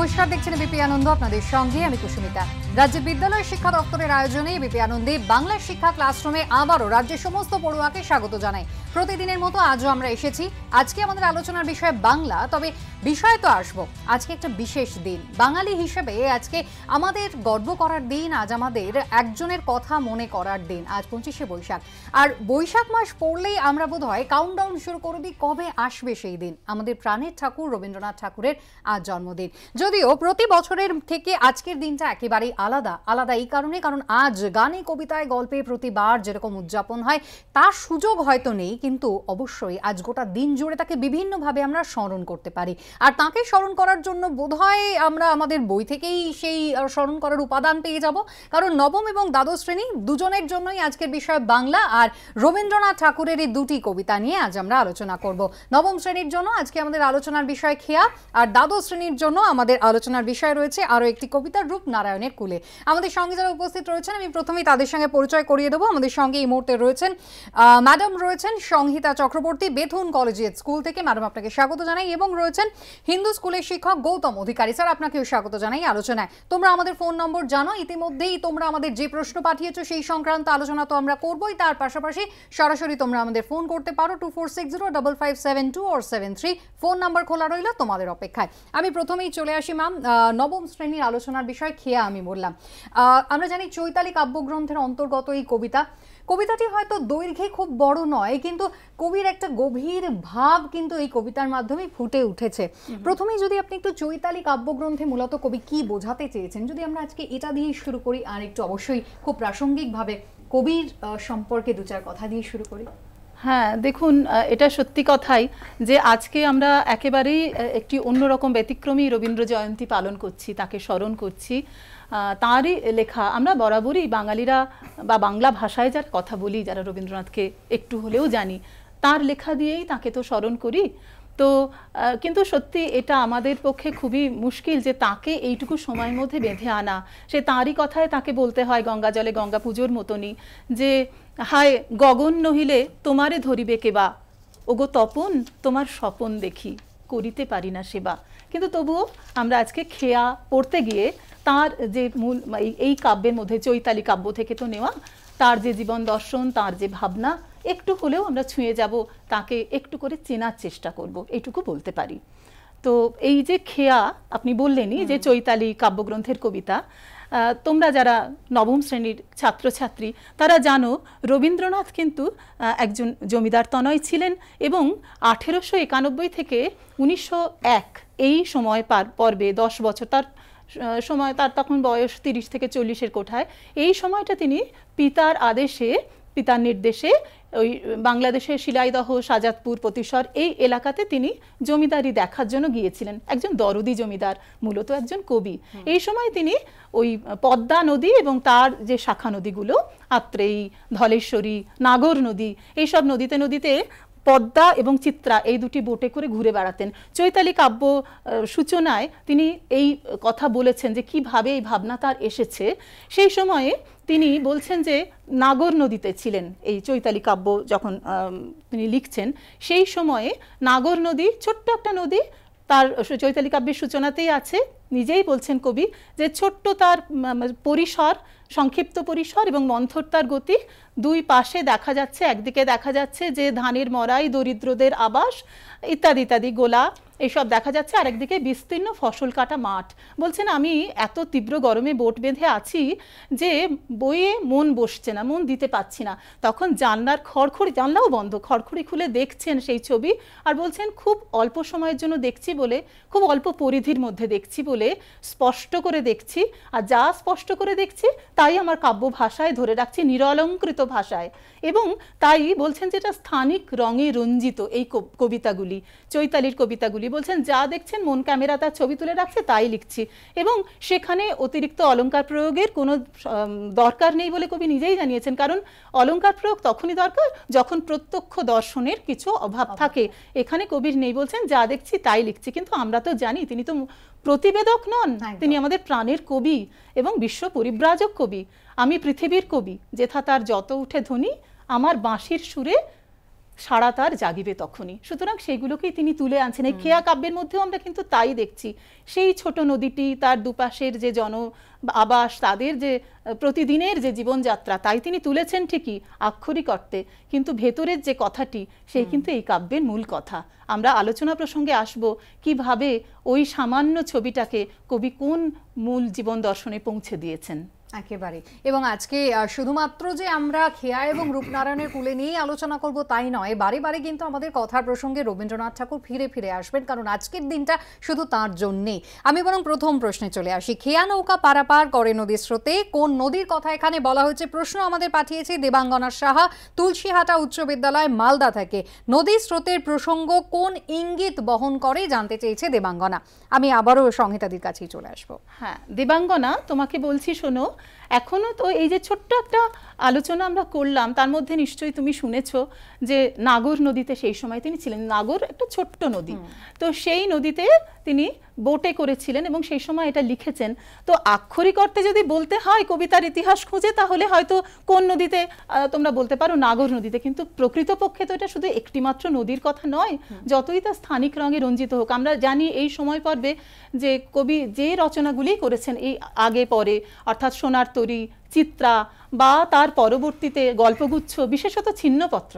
নমস্কার দেখছেন বিপি আনন্দ আপনাদের সঙ্গে আমি কুসুমিতা রাজ্যে বিদ্যালয় শিক্ষা দপ্তরের আয়োজনে বিপি আনন্দে বাংলা শিক্ষা ক্লাসরুমে আবারও রাজ্যের সমস্ত পড়ুয়াকে স্বাগত জানাই প্রতিদিনের মতো আজও আমরা এসেছি আজকে আমাদের আলোচনার বিষয় বাংলা তবে বিষয় তো আসবো আজকে একটা বিশেষ দিন বাঙালি হিসেবে আজকে আমাদের গর্ব করার দিন আজ আমাদের একজনের কথা মনে করার দিন আজ পঁচিশে বৈশাখ আর বৈশাখ মাস পড়লেই আমরা বোধ হয় কাউন্টডাউন শুরু করে দিই কবে আসবে সেই দিন আমাদের প্রাণের ঠাকুর রবীন্দ্রনাথ ঠাকুরের আজ জন্মদিন যদিও প্রতি বছরের থেকে আজকের দিনটা একেবারেই আলাদা আলাদা এই কারণে কারণ আজ গানে কবিতায় গল্পে প্রতিবার যেরকম উদযাপন হয় তার সুযোগ হয়তো নেই কিন্তু অবশ্যই আজ গোটা দিন জুড়ে তাকে বিভিন্নভাবে আমরা স্মরণ করতে পারি আর তাকে স্মরণ করার জন্য বোধহয় আমরা আমাদের বই থেকেই সেই স্মরণ করার উপাদান পেয়ে যাব কারণ নবম এবং দ্বাদশ শ্রেণী দুজনের জন্যই আজকের বিষয় বাংলা আর রবীন্দ্রনাথ ঠাকুরের এই দুটি কবিতা নিয়ে আজ আমরা আলোচনা করব নবম শ্রেণীর জন্য আজকে আমাদের আলোচনার বিষয় খেয়া আর দ্বাদশ শ্রেণীর জন্য আমাদের আলোচনার বিষয় রয়েছে আরও একটি কবিতা নারায়ণের কুল তুলে আমাদের সঙ্গে যারা উপস্থিত রয়েছেন আমি প্রথমেই তাদের সঙ্গে পরিচয় করিয়ে দেবো আমাদের সঙ্গে এই মুহূর্তে রয়েছেন ম্যাডাম রয়েছেন সংহিতা চক্রবর্তী বেথুন কলেজের স্কুল থেকে ম্যাডাম আপনাকে স্বাগত জানাই এবং রয়েছেন হিন্দু স্কুলের শিক্ষক গৌতম অধিকারী স্যার আপনাকেও স্বাগত জানাই আলোচনায় তোমরা আমাদের ফোন নম্বর জানো ইতিমধ্যেই তোমরা আমাদের যে প্রশ্ন পাঠিয়েছো সেই সংক্রান্ত আলোচনা তো আমরা করবোই তার পাশাপাশি সরাসরি তোমরা আমাদের ফোন করতে পারো two four six zero double five seven two or seven three phone number খোলা রইল তোমাদের অপেক্ষায় আমি প্রথমেই চলে আসি ম্যাম নবম শ্রেণীর আলোচনার বিষয় খেয়া আমি বলি করলাম আমরা জানি চৈতালি কাব্যগ্রন্থের অন্তর্গত এই কবিতা কবিতাটি হয়তো দৈর্ঘ্যে খুব বড় নয় কিন্তু কবির একটা গভীর ভাব কিন্তু এই কবিতার মাধ্যমে ফুটে উঠেছে প্রথমেই যদি আপনি একটু চৈতালি কাব্যগ্রন্থে মূলত কবি কি বোঝাতে চেয়েছেন যদি আমরা আজকে এটা দিয়ে শুরু করি আর একটু অবশ্যই খুব প্রাসঙ্গিকভাবে কবির সম্পর্কে দু চার কথা দিয়ে শুরু করি হ্যাঁ দেখুন এটা সত্যি কথাই যে আজকে আমরা একেবারেই একটি অন্যরকম ব্যতিক্রমী রবীন্দ্র জয়ন্তী পালন করছি তাকে স্মরণ করছি তাঁরই লেখা আমরা বরাবরই বাঙালিরা বা বাংলা ভাষায় যার কথা বলি যারা রবীন্দ্রনাথকে একটু হলেও জানি তার লেখা দিয়েই তাকে তো স্মরণ করি তো কিন্তু সত্যি এটা আমাদের পক্ষে খুবই মুশকিল যে তাকে এইটুকু সময়ের মধ্যে বেঁধে আনা সে তাঁরই কথায় তাকে বলতে হয় গঙ্গা জলে গঙ্গা পুজোর মতনই যে হায় গগন নহিলে তোমারে ধরিবে কেবা ওগো তপন তোমার স্বপন দেখি করিতে পারি না সেবা কিন্তু তবুও আমরা আজকে খেয়া পড়তে গিয়ে তার যে মূল এই কাব্যের মধ্যে চৈতালি কাব্য থেকে তো নেওয়া তার যে জীবন দর্শন তার যে ভাবনা একটু হলেও আমরা ছুঁয়ে যাব তাকে একটু করে চেনার চেষ্টা করব এটুকু বলতে পারি তো এই যে খেয়া আপনি বললেনই যে চৈতালি কাব্যগ্রন্থের কবিতা তোমরা যারা নবম শ্রেণীর ছাত্রছাত্রী তারা জানো রবীন্দ্রনাথ কিন্তু একজন জমিদার তনয় ছিলেন এবং আঠেরোশো একানব্বই থেকে উনিশশো এক এই সময় পার পর্বে দশ বছর তার সময় তার তখন বয়স তিরিশ থেকে চল্লিশের কোঠায় এই সময়টা তিনি পিতার আদেশে পিতার নির্দেশে ওই বাংলাদেশের শিলাইদহ সাজাদপুর প্রতিসর এই এলাকাতে তিনি জমিদারি দেখার জন্য গিয়েছিলেন একজন দরদি জমিদার মূলত একজন কবি এই সময় তিনি ওই পদ্মা নদী এবং তার যে শাখা নদীগুলো আত্রেই ধলেশ্বরী নাগর নদী এইসব নদীতে নদীতে পদ্মা এবং চিত্রা এই দুটি বোটে করে ঘুরে বেড়াতেন চৈতালি কাব্য সূচনায় তিনি এই কথা বলেছেন যে কিভাবে এই ভাবনা তার এসেছে সেই সময়ে তিনি বলছেন যে নাগর নদীতে ছিলেন এই চৈতালি কাব্য যখন তিনি লিখছেন সেই সময়ে নাগর নদী ছোট্ট একটা নদী তার চৈতালি কাব্যের সূচনাতেই আছে নিজেই বলছেন কবি যে ছোট্ট তার পরিসর সংক্ষিপ্ত পরিসর এবং মন্থর তার গতি দুই পাশে দেখা যাচ্ছে একদিকে দেখা যাচ্ছে যে ধানের মরাই দরিদ্রদের আবাস ইত্যাদি ইত্যাদি গোলা এইসব দেখা যাচ্ছে আরেকদিকে বিস্তীর্ণ ফসল কাটা মাঠ বলছেন আমি এত তীব্র গরমে বোট বেঁধে আছি যে বইয়ে মন বসছে না মন দিতে পাচ্ছি না তখন জানলার খড়খড়ি জানলাও বন্ধ খড়খড়ি খুলে দেখছেন সেই ছবি আর বলছেন খুব অল্প সময়ের জন্য দেখছি বলে খুব অল্প পরিধির মধ্যে দেখছি বলে স্পষ্ট করে দেখছি আর যা স্পষ্ট করে দেখছি তাই আমার কাব্য ভাষায় ধরে রাখছি নিরলঙ্কৃত ভাষায় এবং তাই বলছেন যে এটা স্থানিক রঙে রঞ্জিত এই কবিতাগুলি চৈতালির কবিতাগুলি বলছেন যা দেখছেন মন ক্যামেরা তার ছবি তুলে রাখছে তাই লিখছি এবং সেখানে অতিরিক্ত অলঙ্কার প্রয়োগের কোনো দরকার নেই বলে কবি নিজেই জানিয়েছেন কারণ অলঙ্কার প্রয়োগ তখনই দরকার যখন প্রত্যক্ষ দর্শনের কিছু অভাব থাকে এখানে কবির নেই বলছেন যা দেখছি তাই লিখছি কিন্তু আমরা তো জানি তিনি তো প্রতিবেদক নন তিনি আমাদের প্রাণের কবি এবং বিশ্ব পরিব্রাজক কবি আমি পৃথিবীর কবি যেথা তার যত উঠে ধনী আমার বাঁশির সুরে সারা তার জাগিবে তখনই সুতরাং সেইগুলোকেই তিনি তুলে আনছেন এই খেয়া কাব্যের মধ্যেও আমরা কিন্তু তাই দেখছি সেই ছোট নদীটি তার দুপাশের যে জন আবাস তাদের যে প্রতিদিনের যে জীবনযাত্রা তাই তিনি তুলেছেন ঠিকই আক্ষরিক অর্থে কিন্তু ভেতরের যে কথাটি সেই কিন্তু এই কাব্যের মূল কথা আমরা আলোচনা প্রসঙ্গে আসব কিভাবে ওই সামান্য ছবিটাকে কবি কোন মূল জীবন দর্শনে পৌঁছে দিয়েছেন একেবারে এবং আজকে শুধুমাত্র যে আমরা খেয়া এবং রূপনারায়ণের কুলে নিয়েই আলোচনা করব তাই নয় বারে বারে কিন্তু আমাদের কথার প্রসঙ্গে রবীন্দ্রনাথ ঠাকুর ফিরে ফিরে আসবেন কারণ আজকের দিনটা শুধু তার জন্যে আমি বরং প্রথম প্রশ্নে চলে আসি খেয়া নৌকা পারাপার করে নদীর স্রোতে কোন নদীর কথা এখানে বলা হয়েছে প্রশ্ন আমাদের পাঠিয়েছে দেবাঙ্গনা সাহা তুলসীহাটা উচ্চ বিদ্যালয় মালদা থেকে নদীর স্রোতের প্রসঙ্গ কোন ইঙ্গিত বহন করে জানতে চেয়েছে দেবাঙ্গনা আমি আবারও সংহিতাদির কাছেই চলে আসবো হ্যাঁ দেবাঙ্গনা তোমাকে বলছি শোনো এখনও তো এই যে ছোট্ট একটা আলোচনা আমরা করলাম তার মধ্যে নিশ্চয়ই তুমি শুনেছ যে নাগর নদীতে সেই সময় তিনি ছিলেন নাগর একটা ছোট্ট নদী তো সেই নদীতে তিনি বোটে করেছিলেন এবং সেই সময় এটা লিখেছেন তো আক্ষরিক অর্থে যদি বলতে হয় কবিতার ইতিহাস খুঁজে তাহলে হয়তো কোন নদীতে তোমরা বলতে পারো নাগর নদীতে কিন্তু প্রকৃতপক্ষে তো এটা শুধু একটিমাত্র নদীর কথা নয় যতই তা স্থানিক রঙে রঞ্জিত হোক আমরা জানি এই সময় পর্বে যে কবি যে রচনাগুলি করেছেন এই আগে পরে অর্থাৎ সোনার তরী চিত্রা বা তার পরবর্তীতে গল্পগুচ্ছ বিশেষত ছিন্নপত্র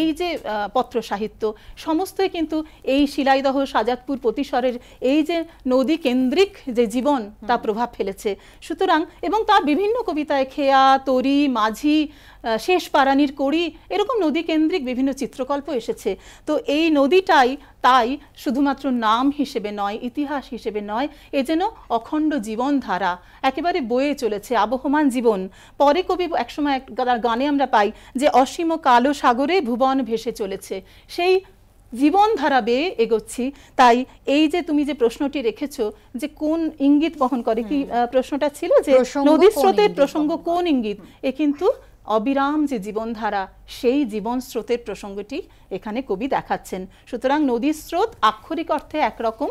এই যে পত্র সাহিত্য সমস্তই কিন্তু এই শিলাইদহ সাজাদপুর প্রতিসরের এই যে নদী কেন্দ্রিক যে জীবন তা প্রভাব ফেলেছে সুতরাং এবং তার বিভিন্ন কবিতায় খেয়া তরি মাঝি শেষ পারানির কড়ি এরকম নদী কেন্দ্রিক বিভিন্ন চিত্রকল্প এসেছে তো এই নদীটাই তাই শুধুমাত্র নাম হিসেবে নয় ইতিহাস হিসেবে নয় এ যেন অখণ্ড জীবনধারা একেবারে বয়ে চলেছে আবহমান জীবন পরে কবি একসময় গানে আমরা পাই যে অসীম কালো সাগরে ভুবন ভেসে চলেছে সেই জীবনধারা বেয়ে এগোচ্ছি তাই এই যে তুমি যে প্রশ্নটি রেখেছো যে কোন ইঙ্গিত বহন করে কি প্রশ্নটা ছিল যে নদী স্রোতের প্রসঙ্গ কোন ইঙ্গিত এ কিন্তু অবিরাম যে জীবনধারা সেই জীবন স্রোতের প্রসঙ্গটি এখানে কবি দেখাচ্ছেন সুতরাং নদীর স্রোত আক্ষরিক অর্থে একরকম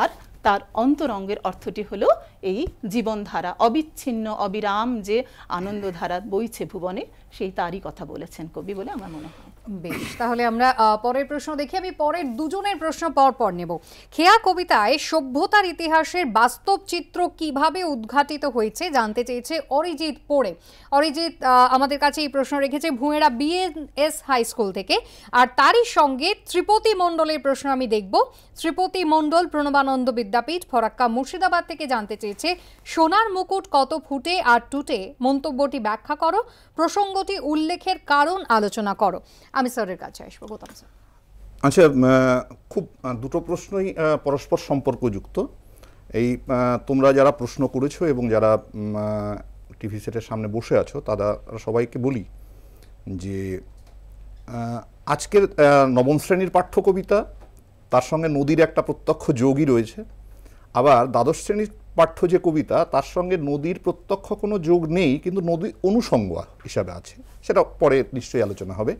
আর তার অন্তরঙ্গের অর্থটি হলো এই জীবনধারা অবিচ্ছিন্ন অবিরাম যে আনন্দধারা বইছে ভুবনে সেই তারই কথা বলেছেন কবি বলে আমার মনে হয় বেশ তাহলে আমরা পরের প্রশ্ন দেখি আমি পরের দুজনের প্রশ্ন পরপর নেব খেয়া কবিতায় সভ্যতার ইতিহাসের বাস্তব চিত্র কিভাবে উদ্ঘাটিত হয়েছে জানতে চেয়েছে অরিজিৎ পড়ে অরিজিৎ আমাদের কাছে এই প্রশ্ন রেখেছে ভুঁয়েরা বিএনএস হাই স্কুল থেকে আর তারই সঙ্গে ত্রিপতি মণ্ডলের প্রশ্ন আমি দেখব ত্রিপতি মণ্ডল প্রণবানন্দ বিদ্যাপীঠ ফরাক্কা মুর্শিদাবাদ থেকে জানতে চেয়েছে সোনার মুকুট কত ফুটে আর টুটে মন্তব্যটি ব্যাখ্যা করো প্রসঙ্গটি উল্লেখের কারণ আলোচনা করো আমি স্যারের কাছে আসবো গৌতম স্যার আচ্ছা খুব দুটো প্রশ্নই পরস্পর সম্পর্কযুক্ত এই তোমরা যারা প্রশ্ন করেছো এবং যারা টিভি সেটের সামনে বসে আছো তারা সবাইকে বলি যে আজকের নবম শ্রেণীর পাঠ্য কবিতা তার সঙ্গে নদীর একটা প্রত্যক্ষ যোগই রয়েছে আবার দ্বাদশ শ্রেণীর পাঠ্য যে কবিতা তার সঙ্গে নদীর প্রত্যক্ষ কোনো যোগ নেই কিন্তু নদী অনুষঙ্গ হিসাবে আছে সেটা পরে নিশ্চয়ই আলোচনা হবে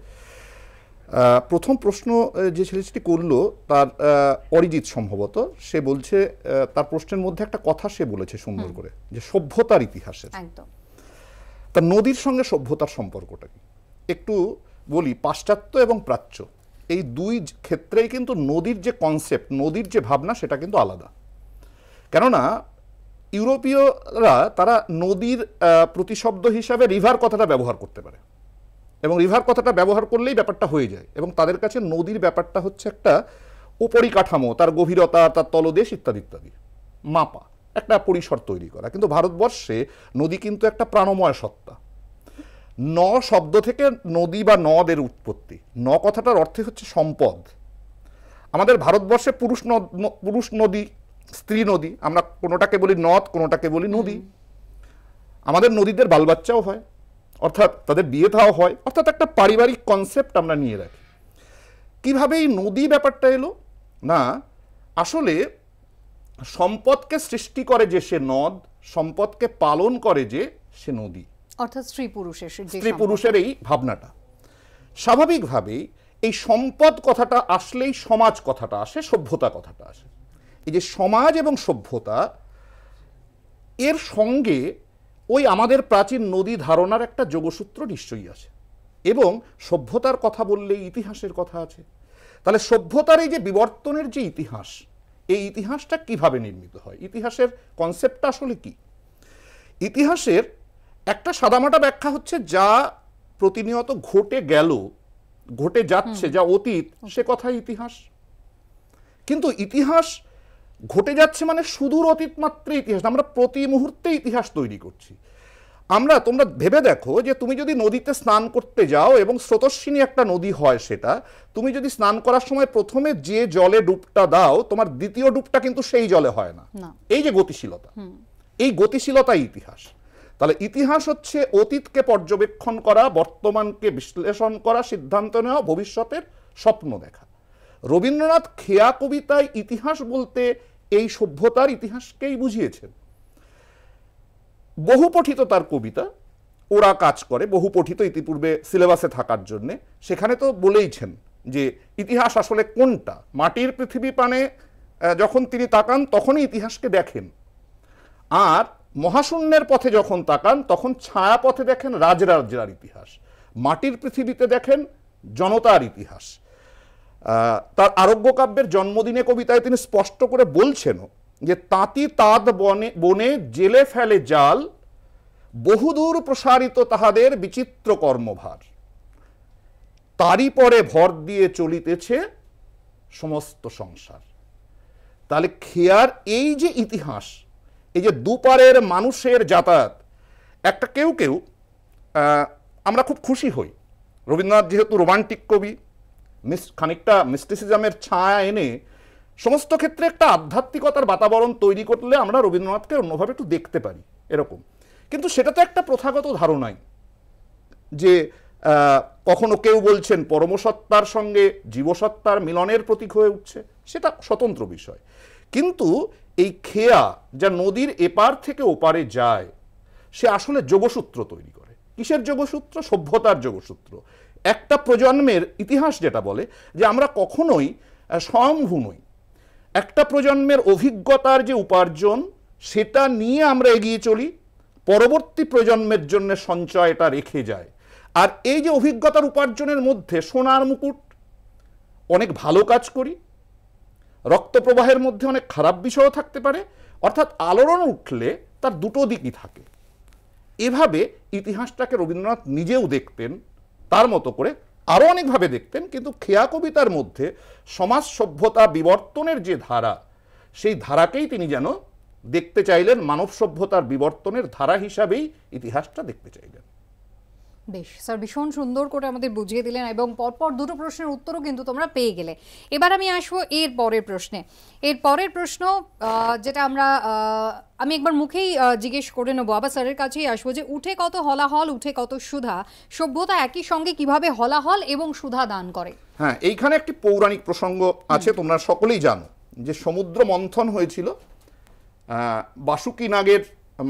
প্রথম প্রশ্ন যে ছেলেটি করলো তার অরিজিৎ সম্ভবত সে বলছে তার প্রশ্নের মধ্যে একটা কথা সে বলেছে সুন্দর করে যে সভ্যতার ইতিহাসের তার নদীর সঙ্গে সভ্যতার সম্পর্কটা কি একটু বলি পাশ্চাত্য এবং প্রাচ্য এই দুই ক্ষেত্রেই কিন্তু নদীর যে কনসেপ্ট নদীর যে ভাবনা সেটা কিন্তু আলাদা কেননা ইউরোপীয়রা তারা নদীর প্রতিশব্দ হিসাবে রিভার কথাটা ব্যবহার করতে পারে এবং রিভার কথাটা ব্যবহার করলেই ব্যাপারটা হয়ে যায় এবং তাদের কাছে নদীর ব্যাপারটা হচ্ছে একটা উপরিকাঠামো তার গভীরতা তার তলদেশ ইত্যাদি ইত্যাদি মাপা একটা পরিসর তৈরি করা কিন্তু ভারতবর্ষে নদী কিন্তু একটা প্রাণময় সত্তা ন শব্দ থেকে নদী বা নদের উৎপত্তি ন কথাটার অর্থে হচ্ছে সম্পদ আমাদের ভারতবর্ষে পুরুষ নদ পুরুষ নদী স্ত্রী নদী আমরা কোনোটাকে বলি নদ কোনোটাকে বলি নদী আমাদের নদীদের বালবাচ্চাও হয় অর্থাৎ তাদের বিয়ে থাও হয় অর্থাৎ একটা পারিবারিক কনসেপ্ট আমরা নিয়ে রাখি কিভাবে এই নদী ব্যাপারটা এলো না আসলে সম্পদকে সৃষ্টি করে যে সে নদ সম্পদকে পালন করে যে সে নদী অর্থাৎ স্ত্রী পুরুষের স্ত্রী পুরুষের এই ভাবনাটা স্বাভাবিকভাবেই এই সম্পদ কথাটা আসলেই সমাজ কথাটা আসে সভ্যতা কথাটা আসে এই যে সমাজ এবং সভ্যতা এর সঙ্গে ওই আমাদের প্রাচীন নদী ধারণার একটা যোগসূত্র নিশ্চয়ই আছে এবং সভ্যতার কথা বললে ইতিহাসের কথা আছে তাহলে সভ্যতার এই যে বিবর্তনের যে ইতিহাস এই ইতিহাসটা কিভাবে নির্মিত হয় ইতিহাসের কনসেপ্টটা আসলে কি ইতিহাসের একটা সাদামাটা ব্যাখ্যা হচ্ছে যা প্রতিনিয়ত ঘটে গেল ঘটে যাচ্ছে যা অতীত সে কথা ইতিহাস কিন্তু ইতিহাস ঘটে যাচ্ছে মানে সুদূর অতীত মাত্রে ইতিহাস আমরা প্রতি মুহূর্তে ইতিহাস তৈরি করছি আমরা তোমরা ভেবে দেখো যে তুমি যদি নদীতে স্নান করতে যাও এবং স্রোতস্বিনী একটা নদী হয় সেটা তুমি যদি স্নান করার সময় প্রথমে যে জলে ডুবটা দাও তোমার দ্বিতীয় ডুবটা কিন্তু সেই জলে হয় না এই যে গতিশীলতা এই গতিশীলতাই ইতিহাস তাহলে ইতিহাস হচ্ছে অতীতকে পর্যবেক্ষণ করা বর্তমানকে বিশ্লেষণ করা সিদ্ধান্ত নেওয়া ভবিষ্যতের স্বপ্ন দেখা রবীন্দ্রনাথ খেয়া কবিতায় ইতিহাস বলতে এই সভ্যতার ইতিহাসকেই বুঝিয়েছেন বহু পঠিত তার কবিতা ওরা কাজ করে বহু পঠিত ইতিপূর্বে সিলেবাসে থাকার জন্যে সেখানে তো বলেইছেন যে ইতিহাস আসলে কোনটা মাটির পৃথিবী পানে যখন তিনি তাকান তখনই ইতিহাসকে দেখেন আর মহাশূন্যের পথে যখন তাকান তখন ছায়া পথে দেখেন রাজরাজরার ইতিহাস মাটির পৃথিবীতে দেখেন জনতার ইতিহাস তার আরোগ্য কাব্যের জন্মদিনে কবিতায় তিনি স্পষ্ট করে বলছেনও যে তাঁতি তাঁত বনে বনে জেলে ফেলে জাল বহুদূর প্রসারিত তাহাদের বিচিত্র কর্মভার তারই পরে ভর দিয়ে চলিতেছে সমস্ত সংসার তাহলে খেয়ার এই যে ইতিহাস এই যে দুপারের মানুষের যাতায়াত একটা কেউ কেউ আমরা খুব খুশি হই রবীন্দ্রনাথ যেহেতু রোমান্টিক কবি খানিকটা মিস্টিসিজমের ছায়া এনে সমস্ত ক্ষেত্রে একটা আধ্যাত্মিকতার বাতাবরণ তৈরি করলে আমরা রবীন্দ্রনাথকে অন্যভাবে একটু দেখতে পারি এরকম কিন্তু সেটা তো একটা প্রথাগত ধারণাই যে কখনো কেউ বলছেন পরমসত্তার সঙ্গে জীবসত্তার মিলনের প্রতীক হয়ে উঠছে সেটা স্বতন্ত্র বিষয় কিন্তু এই খেয়া যা নদীর এপার থেকে ওপারে যায় সে আসলে যোগসূত্র তৈরি করে কিসের যোগসূত্র সভ্যতার যোগসূত্র একটা প্রজন্মের ইতিহাস যেটা বলে যে আমরা কখনোই সমভূমি নই একটা প্রজন্মের অভিজ্ঞতার যে উপার্জন সেটা নিয়ে আমরা এগিয়ে চলি পরবর্তী প্রজন্মের জন্য সঞ্চয়টা রেখে যায় আর এই যে অভিজ্ঞতার উপার্জনের মধ্যে সোনার মুকুট অনেক ভালো কাজ করি রক্ত প্রবাহের মধ্যে অনেক খারাপ বিষয়ও থাকতে পারে অর্থাৎ আলোড়ন উঠলে তার দুটো দিকই থাকে এভাবে ইতিহাসটাকে রবীন্দ্রনাথ নিজেও দেখতেন তার মতো করে আরও অনেকভাবে দেখতেন কিন্তু খেয়া কবিতার মধ্যে সমাজ সভ্যতা বিবর্তনের যে ধারা সেই ধারাকেই তিনি যেন দেখতে চাইলেন মানব সভ্যতার বিবর্তনের ধারা হিসাবেই ইতিহাসটা দেখতে চাইলেন বেশ স্যার ভীষণ সুন্দর করে আমাদের বুঝিয়ে দিলেন এবং পরপর দুটো প্রশ্নের উত্তরও কিন্তু তোমরা পেয়ে গেলে এবার আমি আসবো এর পরের প্রশ্নে এর পরের প্রশ্ন যেটা আমরা আমি একবার মুখেই জিজ্ঞেস করে নেবো আবার স্যারের কাছেই আসবো যে উঠে কত হলাহল উঠে কত সুধা সভ্যতা একই সঙ্গে কিভাবে হলাহল এবং সুধা দান করে হ্যাঁ এইখানে একটি পৌরাণিক প্রসঙ্গ আছে তোমরা সকলেই জানো যে সমুদ্র মন্থন হয়েছিল বাসুকি নাগের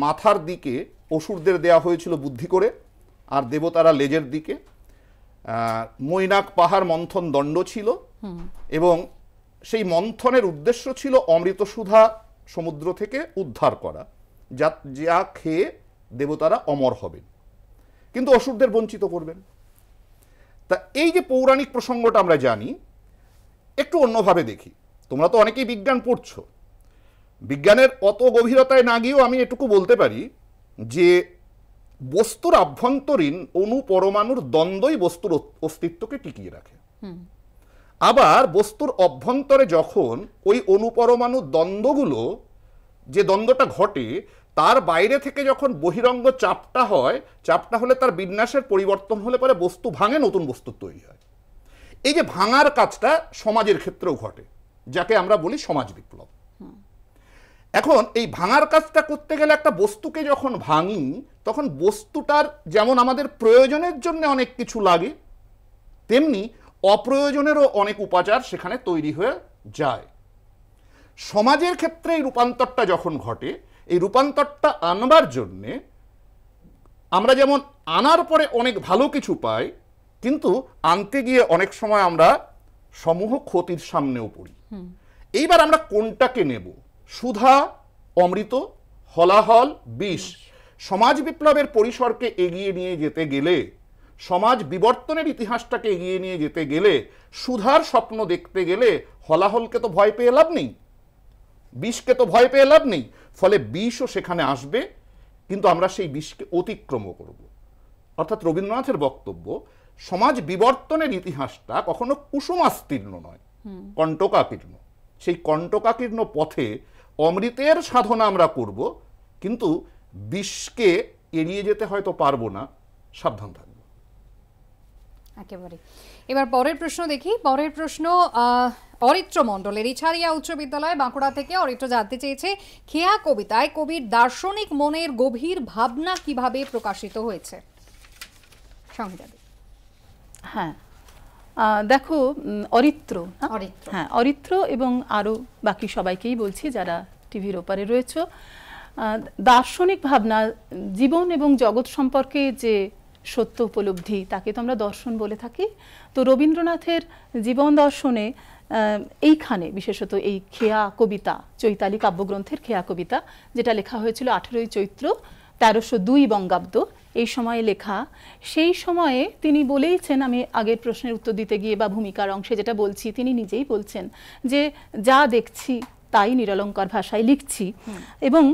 মাথার দিকে অসুরদের দেয়া হয়েছিল বুদ্ধি করে আর দেবতারা লেজের দিকে মৈনাক পাহাড় মন্থন দণ্ড ছিল এবং সেই মন্থনের উদ্দেশ্য ছিল অমৃতসুধা সমুদ্র থেকে উদ্ধার করা যা যা খেয়ে দেবতারা অমর হবেন কিন্তু অসুরদের বঞ্চিত করবেন তা এই যে পৌরাণিক প্রসঙ্গটা আমরা জানি একটু অন্যভাবে দেখি তোমরা তো অনেকেই বিজ্ঞান পড়ছো বিজ্ঞানের অত গভীরতায় না গিয়েও আমি এটুকু বলতে পারি যে বস্তুর আভ্যন্তরীণ অনুপরমাণুর পরমাণুর দ্বন্দ্বই বস্তুর অস্তিত্বকে টিকিয়ে রাখে আবার বস্তুর অভ্যন্তরে যখন ওই অনুপরমাণু দ্বন্দ্বগুলো যে দ্বন্দ্বটা ঘটে তার বাইরে থেকে যখন বহিরঙ্গ চাপটা হয় চাপটা হলে তার বিন্যাসের পরিবর্তন হলে পরে বস্তু ভাঙে নতুন বস্তু তৈরি হয় এই যে ভাঙার কাজটা সমাজের ক্ষেত্রেও ঘটে যাকে আমরা বলি সমাজ বিপ্লব এখন এই ভাঙার কাজটা করতে গেলে একটা বস্তুকে যখন ভাঙি তখন বস্তুটার যেমন আমাদের প্রয়োজনের জন্য অনেক কিছু লাগে তেমনি অপ্রয়োজনেরও অনেক উপাচার সেখানে তৈরি হয়ে যায় সমাজের ক্ষেত্রে এই রূপান্তরটা যখন ঘটে এই রূপান্তরটা আনবার জন্যে আমরা যেমন আনার পরে অনেক ভালো কিছু পাই কিন্তু আনতে গিয়ে অনেক সময় আমরা সমূহ ক্ষতির সামনেও পড়ি এইবার আমরা কোনটাকে নেব সুধা অমৃত হলাহল বিষ সমাজ বিপ্লবের পরিসরকে এগিয়ে নিয়ে যেতে গেলে সমাজ বিবর্তনের ইতিহাসটাকে এগিয়ে নিয়ে যেতে গেলে সুধার স্বপ্ন দেখতে গেলে হলাহলকে তো ভয় পেয়ে লাভ নেই বিষকে তো ভয় পেয়ে লাভ নেই ফলে বিষও সেখানে আসবে কিন্তু আমরা সেই বিষকে অতিক্রম করব অর্থাৎ রবীন্দ্রনাথের বক্তব্য সমাজ বিবর্তনের ইতিহাসটা কখনো কুসুমাস্তীর্ণ নয় কণ্টকাকীর্ণ সেই কণ্টকাকীর্ণ পথে অমৃতের সাধনা আমরা করব কিন্তু বিষকে এড়িয়ে যেতে হয়তো পারবো না সাবধান থাকবো একেবারে এবার পরের প্রশ্ন দেখি পরের প্রশ্ন অরিত্র মণ্ডলের ইছারিয়া উচ্চ বিদ্যালয় বাঁকুড়া থেকে অরিত্র জানতে চেয়েছে খেয়া কবিতায় কবির দার্শনিক মনের গভীর ভাবনা কিভাবে প্রকাশিত হয়েছে হ্যাঁ দেখো অরিত্র অরিত্র হ্যাঁ অরিত্র এবং আরও বাকি সবাইকেই বলছি যারা টিভির ওপারে রয়েছে দার্শনিক ভাবনা জীবন এবং জগৎ সম্পর্কে যে সত্য উপলব্ধি তাকে তো আমরা দর্শন বলে থাকি তো রবীন্দ্রনাথের জীবন দর্শনে এইখানে বিশেষত এই খেয়া কবিতা চৈতালি কাব্যগ্রন্থের খেয়া কবিতা যেটা লেখা হয়েছিল আঠেরোই চৈত্র তেরোশো দুই বঙ্গাব্দ এই সময়ে লেখা সেই সময়ে তিনি বলেইছেন আমি আগের প্রশ্নের উত্তর দিতে গিয়ে বা ভূমিকার অংশে যেটা বলছি তিনি নিজেই বলছেন যে যা দেখছি তাই নিরলঙ্কার ভাষায় লিখছি এবং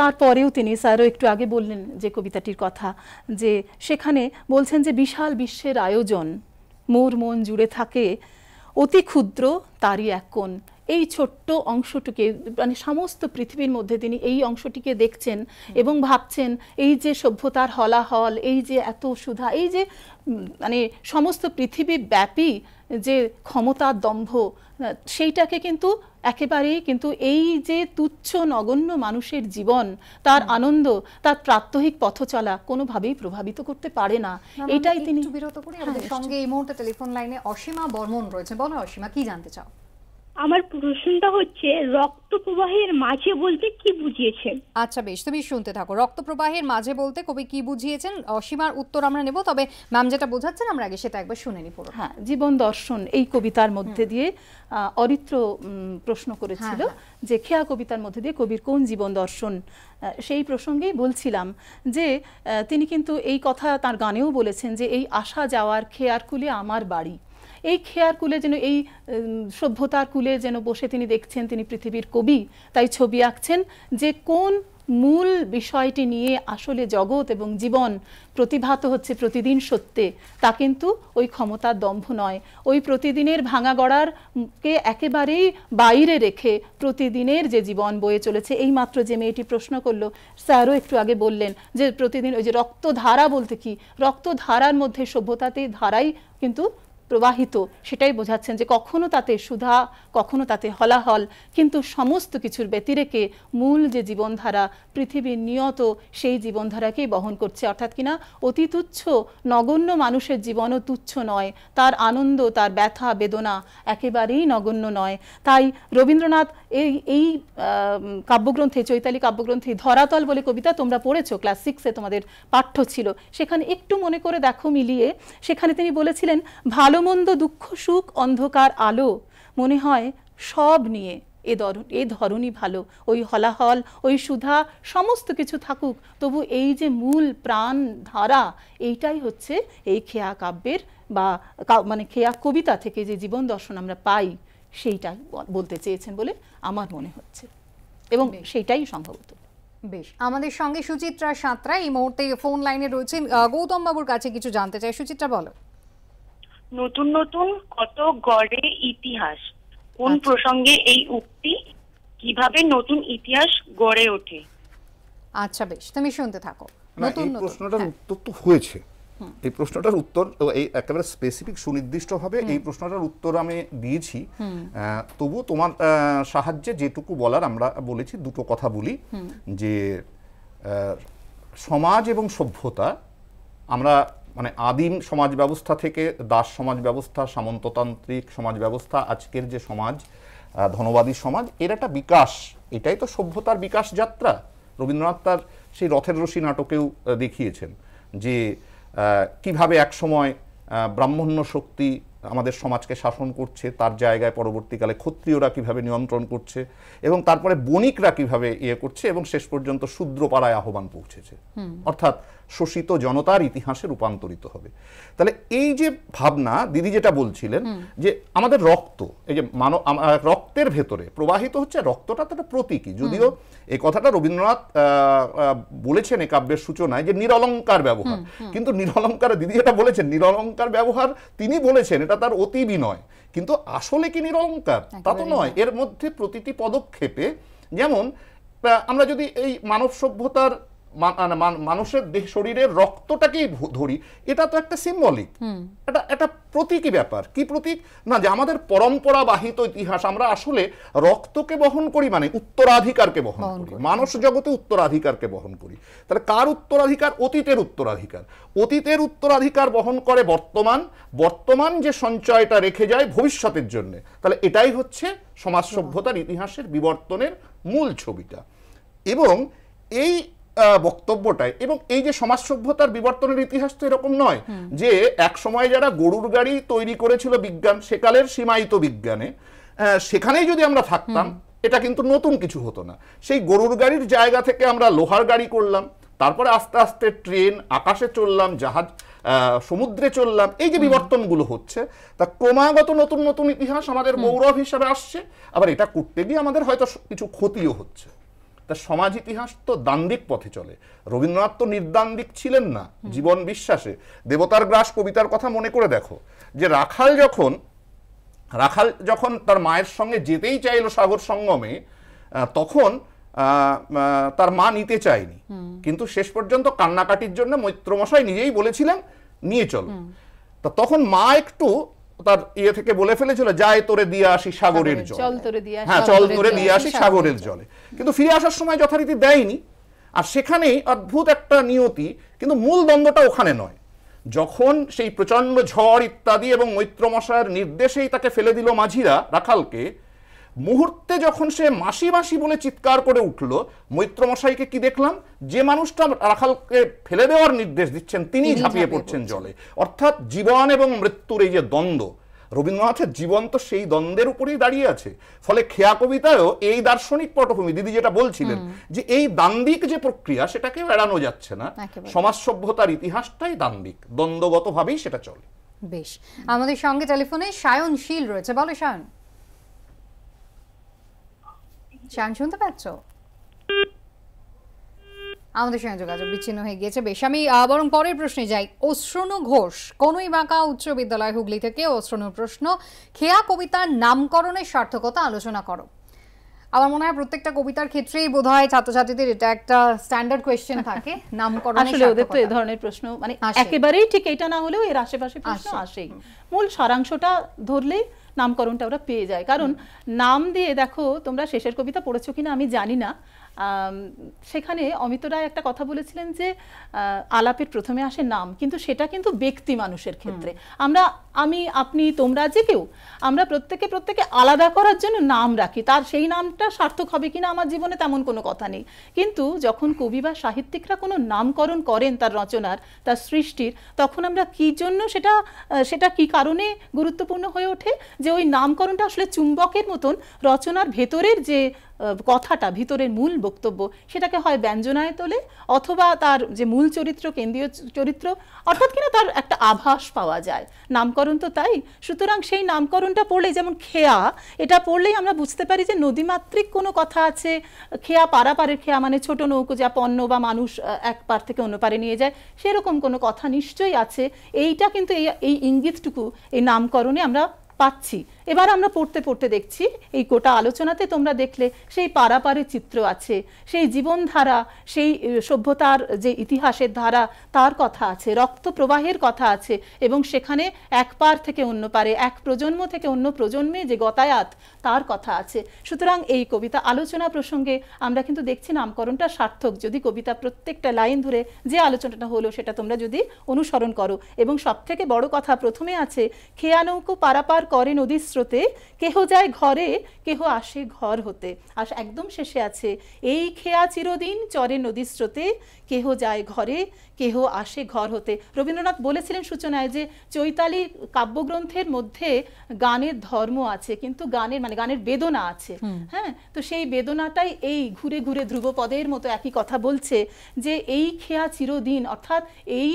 তারপরেও তিনি স্যারও একটু আগে বললেন যে কবিতাটির কথা যে সেখানে বলছেন যে বিশাল বিশ্বের আয়োজন মোর মন জুড়ে থাকে অতি ক্ষুদ্র তারই এক কোন এই ছোট্ট অংশটিকে মানে সমস্ত পৃথিবীর মধ্যে তিনি এই অংশটিকে দেখছেন এবং ভাবছেন এই যে সভ্যতার হলাহল এই যে এত সুধা এই যে মানে সমস্ত পৃথিবী ব্যাপী যে ক্ষমতা দম্ভ সেইটাকে কিন্তু একেবারেই কিন্তু এই যে তুচ্ছ নগণ্য মানুষের জীবন তার আনন্দ তার প্রাত্যহিক পথ চলা কোনোভাবেই প্রভাবিত করতে পারে না এটাই তিনি বিরত করে আমাদের হ্যাঁ, সঙ্গে এই মুহূর্তে টেলিফোন লাইনে অসীমা বর্মন রয়েছে বলো অসীমা কি জানতে চাও আমার প্রশ্নটা হচ্ছে রক্ত প্রবাহের মাঝে বলতে কি বুঝিয়েছেন আচ্ছা বেশ তুমি শুনতে থাকো রক্ত প্রবাহের মাঝে বলতে কবি কি বুঝিয়েছেন অসীমার উত্তর আমরা নেব তবে ম্যাম যেটা বোঝাচ্ছেন আমরা আগে সেটা একবার শুনে নি নিব হ্যাঁ জীবন দর্শন এই কবিতার মধ্যে দিয়ে অরিত্র প্রশ্ন করেছিল হ্যাঁ, হ্যাঁ। যে খেয়া কবিতার মধ্যে দিয়ে কবির কোন জীবন দর্শন সেই প্রসঙ্গেই বলছিলাম যে তিনি কিন্তু এই কথা তার গানেও বলেছেন যে এই আসা যাওয়ার খেয়ার খুলে আমার বাড়ি এই খেয়ার কুলে যেন এই সভ্যতার কুলে যেন বসে তিনি দেখছেন তিনি পৃথিবীর কবি তাই ছবি আঁকছেন যে কোন মূল বিষয়টি নিয়ে আসলে জগৎ এবং জীবন প্রতিভাত হচ্ছে প্রতিদিন সত্যে তা কিন্তু ওই ক্ষমতার দম্ভ নয় ওই প্রতিদিনের ভাঙা গড়ার কে একেবারেই বাইরে রেখে প্রতিদিনের যে জীবন বয়ে চলেছে এই মাত্র যে মেয়েটি প্রশ্ন করলো স্যারও একটু আগে বললেন যে প্রতিদিন ওই যে রক্তধারা বলতে কি রক্তধারার মধ্যে সভ্যতাতে ধারাই কিন্তু প্রবাহিত সেটাই বোঝাচ্ছেন যে কখনো তাতে সুধা কখনো তাতে হলাহল কিন্তু সমস্ত কিছুর ব্যতিরেকে মূল যে জীবনধারা পৃথিবীর নিয়ত সেই জীবনধারাকেই বহন করছে অর্থাৎ কিনা অতি তুচ্ছ নগণ্য মানুষের জীবনও তুচ্ছ নয় তার আনন্দ তার ব্যথা বেদনা একেবারেই নগণ্য নয় তাই রবীন্দ্রনাথ এই এই কাব্যগ্রন্থে চৈতালি কাব্যগ্রন্থে ধরাতল বলে কবিতা তোমরা পড়েছো ক্লাস সিক্সে তোমাদের পাঠ্য ছিল সেখানে একটু মনে করে দেখো মিলিয়ে সেখানে তিনি বলেছিলেন ভালো ভালোমন্দ দুঃখ সুখ অন্ধকার আলো মনে হয় সব নিয়ে এ এ ধরনই ভালো ওই হলাহল ওই সুধা সমস্ত কিছু থাকুক তবু এই যে মূল প্রাণ ধারা এইটাই হচ্ছে এই খেয়া কাব্যের বা মানে খেয়া কবিতা থেকে যে জীবন দর্শন আমরা পাই সেইটা বলতে চেয়েছেন বলে আমার মনে হচ্ছে এবং সেইটাই সম্ভবত বেশ আমাদের সঙ্গে সুচিত্রা সাঁতরা এই মুহূর্তে ফোন লাইনে রয়েছেন গৌতম বাবুর কাছে কিছু জানতে চাই সুচিত্রা বলো নতুন নতুন কত গড়ে ইতিহাস কোন আচ্ছা। প্রসঙ্গে এই উক্তি কিভাবে নতুন ইতিহাস গড়ে ওঠে আচ্ছা বেশ তুমি শুনতে থাকো নতুন প্রশ্নটার হ্যাঁ। উত্তর তো হয়েছে এই প্রশ্নটার উত্তর এই একেবারে স্পেসিফিক সুনির্দিষ্টভাবে এই প্রশ্নটার উত্তর আমি দিয়েছি তবু তোমার সাহায্যে যেটুকু বলার আমরা বলেছি দুটো কথা বলি যে সমাজ এবং সভ্যতা আমরা মানে আদিম সমাজ ব্যবস্থা থেকে দাস সমাজ ব্যবস্থা সামন্ততান্ত্রিক সমাজ ব্যবস্থা আজকের যে সমাজ ধনবাদী সমাজ এর একটা বিকাশ এটাই তো সভ্যতার বিকাশ যাত্রা রবীন্দ্রনাথ তার সেই রথের রশি নাটকেও দেখিয়েছেন যে কিভাবে একসময় ব্রাহ্মণ্য শক্তি আমাদের সমাজকে শাসন করছে তার জায়গায় পরবর্তীকালে ক্ষত্রিয়রা কিভাবে নিয়ন্ত্রণ করছে এবং তারপরে বণিকরা কিভাবে ইয়ে করছে এবং শেষ পর্যন্ত শূদ্রপাড়ায় আহ্বান পৌঁছেছে অর্থাৎ শোষিত জনতার ইতিহাসে রূপান্তরিত হবে তাহলে এই যে ভাবনা দিদি যেটা বলছিলেন যে আমাদের রক্ত এই যে মানব রক্তের ভেতরে প্রবাহিত হচ্ছে রক্তটা তো প্রতীকী যদিও এই কথাটা রবীন্দ্রনাথ বলেছেন এই কাব্যের সূচনায় যে নিরলঙ্কার ব্যবহার কিন্তু নিরলঙ্কার দিদি যেটা বলেছেন নিরলঙ্কার ব্যবহার তিনি বলেছেন এটা তার অতি বিনয় কিন্তু আসলে কি নিরলঙ্কার তা তো নয় এর মধ্যে প্রতিটি পদক্ষেপে যেমন আমরা যদি এই মানব সভ্যতার মানে মানুষের দেহ শরীরের রক্তটাকেই ধরি এটা তো একটা সিম্বলিক এটা একটা প্রতীকী ব্যাপার কি প্রতীক না যে আমাদের পরম্পরা বাহিত ইতিহাস আমরা আসলে রক্তকে বহন করি মানে উত্তরাধিকারকে বহন করি মানুষ জগতে উত্তরাধিকারকে বহন করি তাহলে কার উত্তরাধিকার অতীতের উত্তরাধিকার অতীতের উত্তরাধিকার বহন করে বর্তমান বর্তমান যে সঞ্চয়টা রেখে যায় ভবিষ্যতের জন্য তাহলে এটাই হচ্ছে সমাজ সভ্যতার ইতিহাসের বিবর্তনের মূল ছবিটা এবং এই বক্তব্যটায় এবং এই যে সমাজ সভ্যতার বিবর্তনের ইতিহাস তো এরকম নয় যে এক সময় যারা গরুর গাড়ি তৈরি করেছিল বিজ্ঞান সেকালের সীমায়িত বিজ্ঞানে সেখানেই যদি আমরা থাকতাম এটা কিন্তু নতুন কিছু হতো না সেই গরুর গাড়ির জায়গা থেকে আমরা লোহার গাড়ি করলাম তারপরে আস্তে আস্তে ট্রেন আকাশে চললাম জাহাজ সমুদ্রে চললাম এই যে বিবর্তনগুলো হচ্ছে তা ক্রমাগত নতুন নতুন ইতিহাস আমাদের গৌরব হিসাবে আসছে আবার এটা করতে গিয়ে আমাদের হয়তো কিছু ক্ষতিও হচ্ছে তার সমাজ ইতিহাস তো দান্দিক পথে চলে রবীন্দ্রনাথ তো নির্দান্দিক ছিলেন না জীবন বিশ্বাসে দেবতার গ্রাস কবিতার কথা মনে করে দেখো যে রাখাল যখন রাখাল যখন তার মায়ের সঙ্গে যেতেই চাইল সাগর সঙ্গমে তখন তার মা নিতে চায়নি কিন্তু শেষ পর্যন্ত কান্নাকাটির জন্য মৈত্রমশাই নিজেই বলেছিলেন নিয়ে চলো তা তখন মা একটু তার ইয়ে থেকে বলে ফেলেছিল যায় তোরে দিয়ে আসি সাগরের জল হ্যাঁ চল তোরে দিয়ে আসি হ্যাঁ, সাগরের জলে কিন্তু ফিরে আসার সময় যথারীতি দেয়নি আর সেখানেই অদ্ভুত একটা নিয়তি কিন্তু মূল দ্বন্দ্বটা ওখানে নয় যখন সেই প্রচণ্ড ঝড় ইত্যাদি এবং মৈত্রমশার নির্দেশেই তাকে ফেলে দিল মাঝিরা রাখালকে মুহূর্তে যখন সে মাসি মাসি বলে চিৎকার করে উঠল মৈত্রমশাইকে কি দেখলাম যে মানুষটা রাখালকে ফেলে দেওয়ার নির্দেশ দিচ্ছেন তিনি ঝাঁপিয়ে পড়ছেন জলে অর্থাৎ জীবন এবং মৃত্যুর এই যে দ্বন্দ্ব রবীন্দ্রনাথের জীবন তো সেই দ্বন্দ্বের উপরেই দাঁড়িয়ে আছে ফলে খেয়া কবিতায়ও এই দার্শনিক পটভূমি দিদি যেটা বলছিলেন যে এই দান্দিক যে প্রক্রিয়া সেটাকে এড়ানো যাচ্ছে না সমাজ সভ্যতার ইতিহাসটাই দান্দিক দ্বন্দ্বগত ভাবেই সেটা চলে বেশ আমাদের সঙ্গে টেলিফোনে সায়নশীল রয়েছে বলো সায়ন শান শুনতে পাচ্ছ আমাদের সঙ্গে যোগাযোগ বিচ্ছিন্ন হয়ে গিয়েছে বেশ আমি বরং পরের প্রশ্নে যাই অশ্রণ ঘোষ কোনই বাঁকা উচ্চ বিদ্যালয় হুগলি থেকে অশ্রণ প্রশ্ন খেয়া কবিতার নামকরণের সার্থকতা আলোচনা করো আমার মনে হয় প্রত্যেকটা কবিতার ক্ষেত্রেই বোধ হয় ছাত্রছাত্রীদের এটা একটা স্ট্যান্ডার্ড কোয়েশ্চেন থাকে নামকরণ আসলে ওদের তো এই ধরনের প্রশ্ন মানে একেবারেই ঠিক এটা না হলেও এর আশেপাশে প্রশ্ন আসেই মূল সারাংশটা ধরলেই নামকরণটা ওরা পেয়ে যায় কারণ নাম দিয়ে দেখো তোমরা শেষের কবিতা পড়েছো কিনা আমি জানি না সেখানে অমিত রায় একটা কথা বলেছিলেন যে আলাপের প্রথমে আসে নাম কিন্তু সেটা কিন্তু ব্যক্তি মানুষের ক্ষেত্রে আমরা আমি আপনি তোমরা যে কেউ আমরা প্রত্যেকে প্রত্যেকে আলাদা করার জন্য নাম রাখি তার সেই নামটা সার্থক হবে কিনা আমার জীবনে তেমন কোনো কথা নেই কিন্তু যখন কবি বা সাহিত্যিকরা কোনো নামকরণ করেন তার রচনার তার সৃষ্টির তখন আমরা কি জন্য সেটা সেটা কি কারণে গুরুত্বপূর্ণ হয়ে ওঠে যে ওই নামকরণটা আসলে চুম্বকের মতন রচনার ভেতরের যে কথাটা ভিতরের মূল বক্তব্য সেটাকে হয় ব্যঞ্জনায় তোলে অথবা তার যে মূল চরিত্র কেন্দ্রীয় চরিত্র অর্থাৎ কিনা তার একটা আভাস পাওয়া যায় নামকরণ তো তাই সুতরাং সেই নামকরণটা পড়লে যেমন খেয়া এটা পড়লেই আমরা বুঝতে পারি যে নদীমাত্রিক কোনো কথা আছে খেয়া পারাপারের খেয়া মানে ছোট নৌকো যা পণ্য বা মানুষ এক পার থেকে অন্য পারে নিয়ে যায় সেরকম কোনো কথা নিশ্চয়ই আছে এইটা কিন্তু এই ইঙ্গিতটুকু এই নামকরণে আমরা পাচ্ছি এবার আমরা পড়তে পড়তে দেখছি এই গোটা আলোচনাতে তোমরা দেখলে সেই পারাপারের চিত্র আছে সেই জীবনধারা সেই সভ্যতার যে ইতিহাসের ধারা তার কথা আছে রক্ত প্রবাহের কথা আছে এবং সেখানে এক পার থেকে অন্য পারে এক প্রজন্ম থেকে অন্য প্রজন্মে যে গতায়াত তার কথা আছে সুতরাং এই কবিতা আলোচনা প্রসঙ্গে আমরা কিন্তু দেখছি নামকরণটা সার্থক যদি কবিতা প্রত্যেকটা লাইন ধরে যে আলোচনাটা হলো সেটা তোমরা যদি অনুসরণ করো এবং সবথেকে বড় কথা প্রথমে আছে খেয়ানৌকো পারাপার করে নদীর স্রোতে কেহ যায় ঘরে কেহ আসে ঘর হতে আস একদম শেষে আছে এই খেয়া চিরদিন চরে নদী স্রোতে কেহ যায় ঘরে কেহ আসে ঘর হতে রবীন্দ্রনাথ বলেছিলেন সূচনায় যে চৈতালি কাব্যগ্রন্থের মধ্যে গানের ধর্ম আছে কিন্তু গানের মানে গানের বেদনা আছে হ্যাঁ তো সেই বেদনাটাই এই ঘুরে ঘুরে ধ্রুবপদের মতো একই কথা বলছে যে এই খেয়া চিরদিন অর্থাৎ এই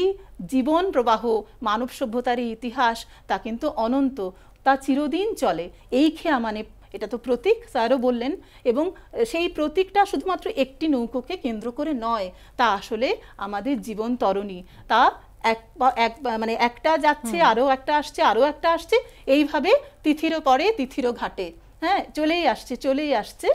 জীবন প্রবাহ মানব সভ্যতার ইতিহাস তা কিন্তু অনন্ত তা চিরদিন চলে এই খেয়া মানে এটা তো প্রতীক স্যারও বললেন এবং সেই প্রতীকটা শুধুমাত্র একটি নৌকোকে কেন্দ্র করে নয় তা আসলে আমাদের জীবন তরণী তা এক এক মানে একটা যাচ্ছে আরও একটা আসছে আরও একটা আসছে এইভাবে তিথিরও পরে তিথিরও ঘাটে হ্যাঁ চলেই আসছে চলেই আসছে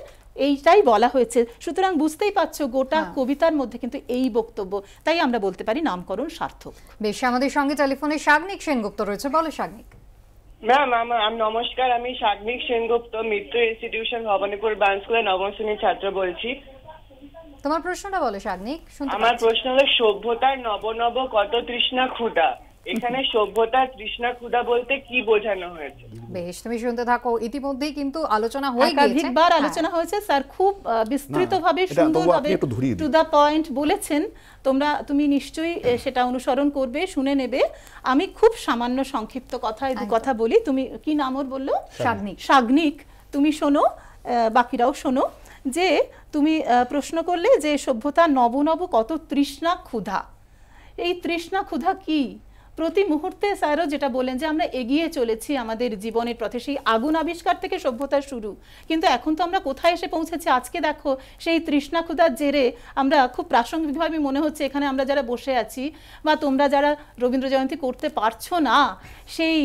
এইটাই বলা হয়েছে সুতরাং বুঝতেই পারছো গোটা হ্যাঁ। কবিতার মধ্যে কিন্তু এই বক্তব্য তাই আমরা বলতে পারি নামকরণ সার্থক বেশ আমাদের সঙ্গে টেলিফোনে সাগ্নিক সেনগুপ্ত রয়েছে বলো সাগ্নিক ম্যাম আমি নমস্কার আমি সাগ্নিক সেনগুপ্ত মিত্র ইনস্টিটিউশন ভবানীপুর বান স্কুলের নবম শ্রেণীর ছাত্র বলছি তোমার প্রশ্নটা বলো সাগ্নিক আমার প্রশ্ন হলো সভ্যতার নব নব কত তৃষ্ণা ক্ষুধা এখানে সভ্যতা বলতে কি বোঝানো হয়েছে বেশ তুমি শুনতে থাকো ইতিমধ্যেই কিন্তু আলোচনা হয়ে গিয়েছে একাধিকবার হ্যাঁ। আলোচনা হয়েছে স্যার খুব বিস্তৃতভাবে সুন্দরভাবে টু দা পয়েন্ট বলেছেন তোমরা তুমি নিশ্চয়ই সেটা অনুসরণ করবে শুনে নেবে আমি খুব সামান্য সংক্ষিপ্ত কথায় দু কথা বলি তুমি কি নাম ওর বললো সাগনিক শাগনিক তুমি শোনো বাকিরাও শোনো যে তুমি প্রশ্ন করলে যে সভ্যতা নব নব কত তৃষ্ণা ক্ষুধা এই তৃষ্ণা ক্ষুধা কি প্রতি মুহূর্তে স্যারও যেটা বলেন যে আমরা এগিয়ে চলেছি আমাদের জীবনের পথে সেই আগুন আবিষ্কার থেকে সভ্যতার শুরু কিন্তু এখন তো আমরা কোথায় এসে পৌঁছেছি আজকে দেখো সেই তৃষ্ণা ক্ষুদার জেরে আমরা খুব প্রাসঙ্গিকভাবে মনে হচ্ছে এখানে আমরা যারা বসে আছি বা তোমরা যারা রবীন্দ্র জয়ন্তী করতে পারছো না সেই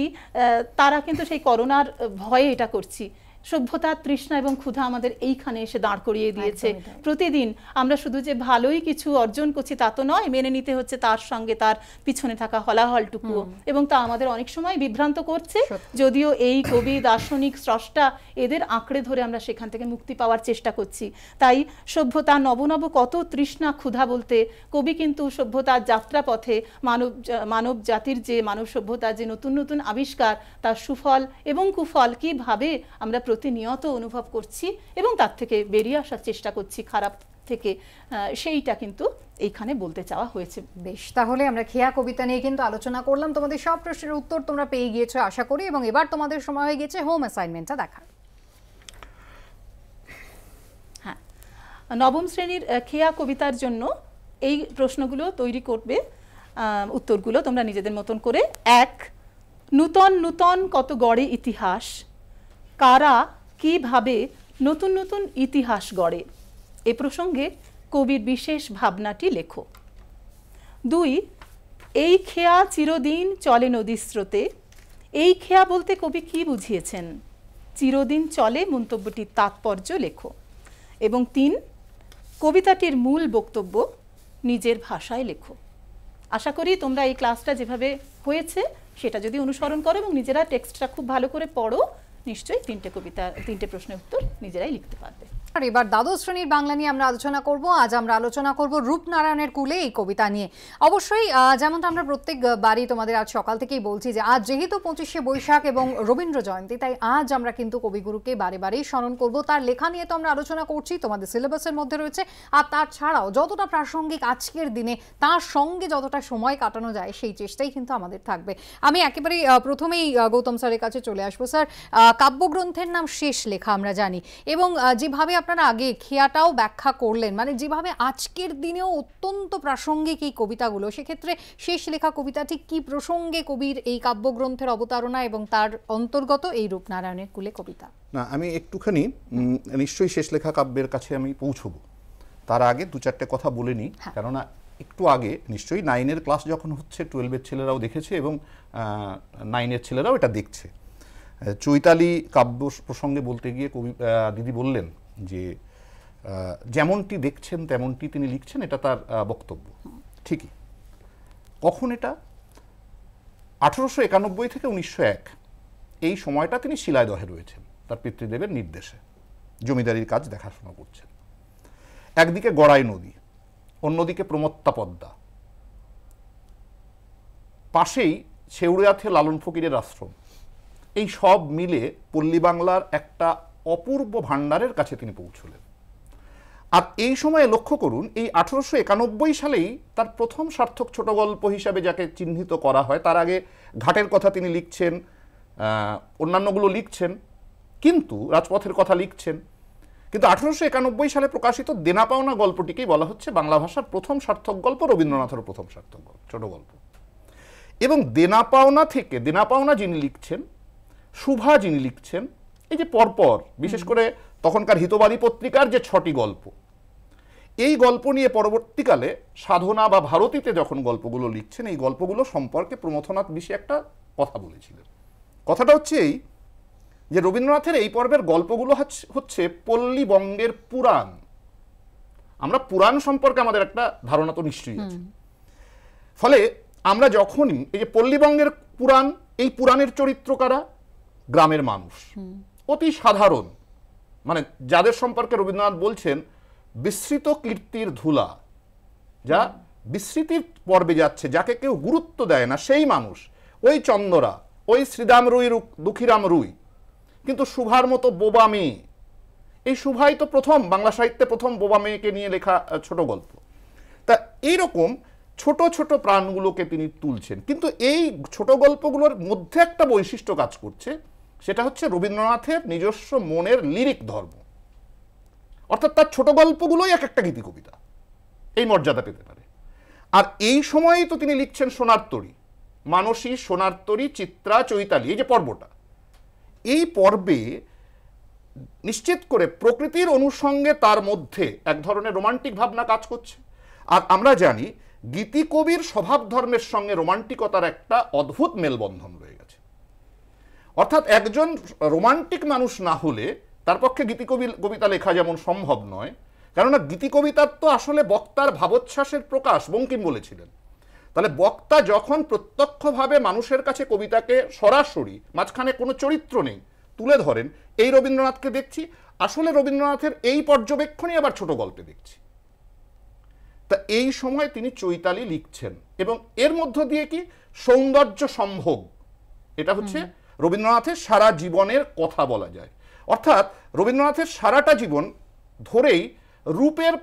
তারা কিন্তু সেই করোনার ভয়ে এটা করছি সভ্যতা তৃষ্ণা এবং ক্ষুধা আমাদের এইখানে এসে দাঁড় করিয়ে দিয়েছে প্রতিদিন আমরা শুধু যে ভালোই কিছু অর্জন করছি তা তো নয় মেনে নিতে হচ্ছে তার সঙ্গে তার পিছনে থাকা হলাহলটুকুও এবং তা আমাদের অনেক সময় বিভ্রান্ত করছে যদিও এই কবি দার্শনিক স্রষ্টা এদের আঁকড়ে ধরে আমরা সেখান থেকে মুক্তি পাওয়ার চেষ্টা করছি তাই সভ্যতা নবনব কত তৃষ্ণা ক্ষুধা বলতে কবি কিন্তু সভ্যতার যাত্রা পথে মানব মানব জাতির যে মানব সভ্যতার যে নতুন নতুন আবিষ্কার তার সুফল এবং কুফল কিভাবে আমরা প্রতিনিয়ত অনুভব করছি এবং তার থেকে বেরিয়ে আসার চেষ্টা করছি খারাপ থেকে সেইটা কিন্তু এইখানে বলতে চাওয়া হয়েছে বেশ তাহলে আমরা খেয়া কবিতা নিয়ে কিন্তু আলোচনা করলাম তোমাদের সব প্রশ্নের উত্তর তোমরা পেয়ে গিয়েছো আশা করি এবং এবার তোমাদের সময় হয়ে গেছে হোম অ্যাসাইনমেন্টটা দেখার হ্যাঁ নবম শ্রেণীর খেয়া কবিতার জন্য এই প্রশ্নগুলো তৈরি করবে উত্তরগুলো তোমরা নিজেদের মতন করে এক নূতন নূতন কত গড়ে ইতিহাস কারা কিভাবে নতুন নতুন ইতিহাস গড়ে এ প্রসঙ্গে কবির বিশেষ ভাবনাটি লেখো দুই এই খেয়া চিরদিন চলে নদী স্রোতে এই খেয়া বলতে কবি কি বুঝিয়েছেন চিরদিন চলে মন্তব্যটির তাৎপর্য লেখো এবং তিন কবিতাটির মূল বক্তব্য নিজের ভাষায় লেখো আশা করি তোমরা এই ক্লাসটা যেভাবে হয়েছে সেটা যদি অনুসরণ করো এবং নিজেরা টেক্সটটা খুব ভালো করে পড়ো নিশ্চয়ই তিনটে কবিতা তিনটে প্রশ্নের উত্তর নিজেরাই লিখতে পারবে এবার দ্বাদশ শ্রেণীর বাংলা নিয়ে আমরা আলোচনা করব আজ আমরা আলোচনা করব রূপনারায়ণের কুলে এই কবিতা নিয়ে অবশ্যই যেমনটা আমরা প্রত্যেক বাড়ি তোমাদের আজ সকাল থেকেই বলছি যে আজ যেহেতু পঁচিশে বৈশাখ এবং রবীন্দ্র জয়ন্তী তাই আজ আমরা কিন্তু কবিগুরুকে বারে বারেই স্মরণ করব তার লেখা নিয়ে তো আমরা আলোচনা করছি তোমাদের সিলেবাসের মধ্যে রয়েছে আর তার ছাড়াও যতটা প্রাসঙ্গিক আজকের দিনে তার সঙ্গে যতটা সময় কাটানো যায় সেই চেষ্টাই কিন্তু আমাদের থাকবে আমি একেবারেই প্রথমেই গৌতম স্যারের কাছে চলে আসবো স্যার কাব্যগ্রন্থের নাম শেষ লেখা আমরা জানি এবং যেভাবে আপনারা আগে খেয়াটাও ব্যাখ্যা করলেন মানে যেভাবে আজকের দিনেও অত্যন্ত প্রাসঙ্গিক এই কবিতাগুলো সেক্ষেত্রে শেষ লেখা কবিতাটি কি প্রসঙ্গে কবির এই কাব্যগ্রন্থের অবতারণা এবং তার অন্তর্গত এই রূপনারায়ণের কুলে কবিতা না আমি একটুখানি নিশ্চয়ই শেষ লেখা কাব্যের কাছে আমি পৌঁছব তার আগে দু চারটে কথা বলে নিই হ্যাঁ। কেননা একটু আগে নিশ্চয়ই নাইনের ক্লাস যখন হচ্ছে টুয়েলভের ছেলেরাও দেখেছে এবং নাইনের ছেলেরাও এটা দেখছে চৈতালি কাব্য প্রসঙ্গে বলতে গিয়ে কবি দিদি বললেন যে যেমনটি দেখছেন তেমনটি তিনি লিখছেন এটা তার বক্তব্য ঠিকই কখন এটা আঠারোশো একানব্বই থেকে উনিশশো এক এই সময়টা তিনি শিলায়দহে রয়েছেন তার পিতৃদেবের নির্দেশে জমিদারির কাজ দেখাশোনা করছেন একদিকে গড়াই নদী অন্যদিকে প্রমত্তা পদ্মা পাশেই ছেউড়িয়াথে লালন ফকিরের আশ্রম এই সব মিলে পল্লী বাংলার একটা অপূর্ব ভাণ্ডারের কাছে তিনি পৌঁছলেন আর এই সময়ে লক্ষ্য করুন এই আঠারোশো একানব্বই সালেই তার প্রথম সার্থক ছোট গল্প হিসাবে যাকে চিহ্নিত করা হয় তার আগে ঘাটের কথা তিনি লিখছেন অন্যান্যগুলো লিখছেন কিন্তু রাজপথের কথা লিখছেন কিন্তু আঠারোশো একানব্বই সালে প্রকাশিত দেনা পাওনা গল্পটিকেই বলা হচ্ছে বাংলা ভাষার প্রথম সার্থক গল্প রবীন্দ্রনাথের প্রথম সার্থক গল্প ছোট গল্প এবং দেনা পাওনা থেকে দেনা পাওনা যিনি লিখছেন শুভা যিনি লিখছেন এই যে পরপর বিশেষ করে তখনকার হিতবাদী পত্রিকার যে ছটি গল্প এই গল্প নিয়ে পরবর্তীকালে সাধনা বা ভারতীতে যখন গল্পগুলো লিখছেন এই গল্পগুলো সম্পর্কে প্রমথনাথ বেশি একটা কথা বলেছিলেন কথাটা হচ্ছে এই যে রবীন্দ্রনাথের এই পর্বের গল্পগুলো হচ্ছে পল্লীবঙ্গের পুরাণ আমরা পুরাণ সম্পর্কে আমাদের একটা ধারণা তো নিশ্চয়ই আছে ফলে আমরা যখনই এই যে পল্লীবঙ্গের পুরাণ এই পুরাণের চরিত্র কারা গ্রামের মানুষ অতি সাধারণ মানে যাদের সম্পর্কে রবীন্দ্রনাথ বলছেন বিস্মৃত কীর্তির ধুলা যা বিস্মৃতির পর্বে যাচ্ছে যাকে কেউ গুরুত্ব দেয় না সেই মানুষ ওই চন্দরা ওই শ্রীরাম রুই দুঃখীরাম রুই কিন্তু সুভার মতো বোবা মেয়ে এই সুভাই তো প্রথম বাংলা সাহিত্যে প্রথম বোবা মেয়েকে নিয়ে লেখা ছোট গল্প তা এইরকম ছোট ছোট প্রাণগুলোকে তিনি তুলছেন কিন্তু এই ছোট গল্পগুলোর মধ্যে একটা বৈশিষ্ট্য কাজ করছে সেটা হচ্ছে রবীন্দ্রনাথের নিজস্ব মনের লিরিক ধর্ম অর্থাৎ তার ছোট গল্পগুলোই এক একটা গীতি কবিতা এই মর্যাদা পেতে পারে আর এই সময়েই তো তিনি লিখছেন সোনার মানসী সোনার চিত্রা চৈতালি এই যে পর্বটা এই পর্বে নিশ্চিত করে প্রকৃতির অনুষঙ্গে তার মধ্যে এক ধরনের রোমান্টিক ভাবনা কাজ করছে আর আমরা জানি গীতিকবির স্বভাব ধর্মের সঙ্গে রোমান্টিকতার একটা অদ্ভুত মেলবন্ধন রয়েছে অর্থাৎ একজন রোমান্টিক মানুষ না হলে তার পক্ষে গীতিকবি কবিতা লেখা যেমন সম্ভব নয় কেননা গীতি কবিতার তো আসলে বক্তার ভাবোচ্ছ্বাসের প্রকাশ বঙ্কিম বলেছিলেন তাহলে বক্তা যখন প্রত্যক্ষভাবে মানুষের কাছে কবিতাকে সরাসরি মাঝখানে কোনো চরিত্র নেই তুলে ধরেন এই রবীন্দ্রনাথকে দেখছি আসলে রবীন্দ্রনাথের এই পর্যবেক্ষণই আবার ছোট গল্পে দেখছি তা এই সময় তিনি চৈতালি লিখছেন এবং এর মধ্য দিয়ে কি সৌন্দর্য সম্ভোগ এটা হচ্ছে রবীন্দ্রনাথের সারা জীবনের কথা বলা যায় অর্থাৎ রবীন্দ্রনাথের সারাটা জীবন ধরেই রূপের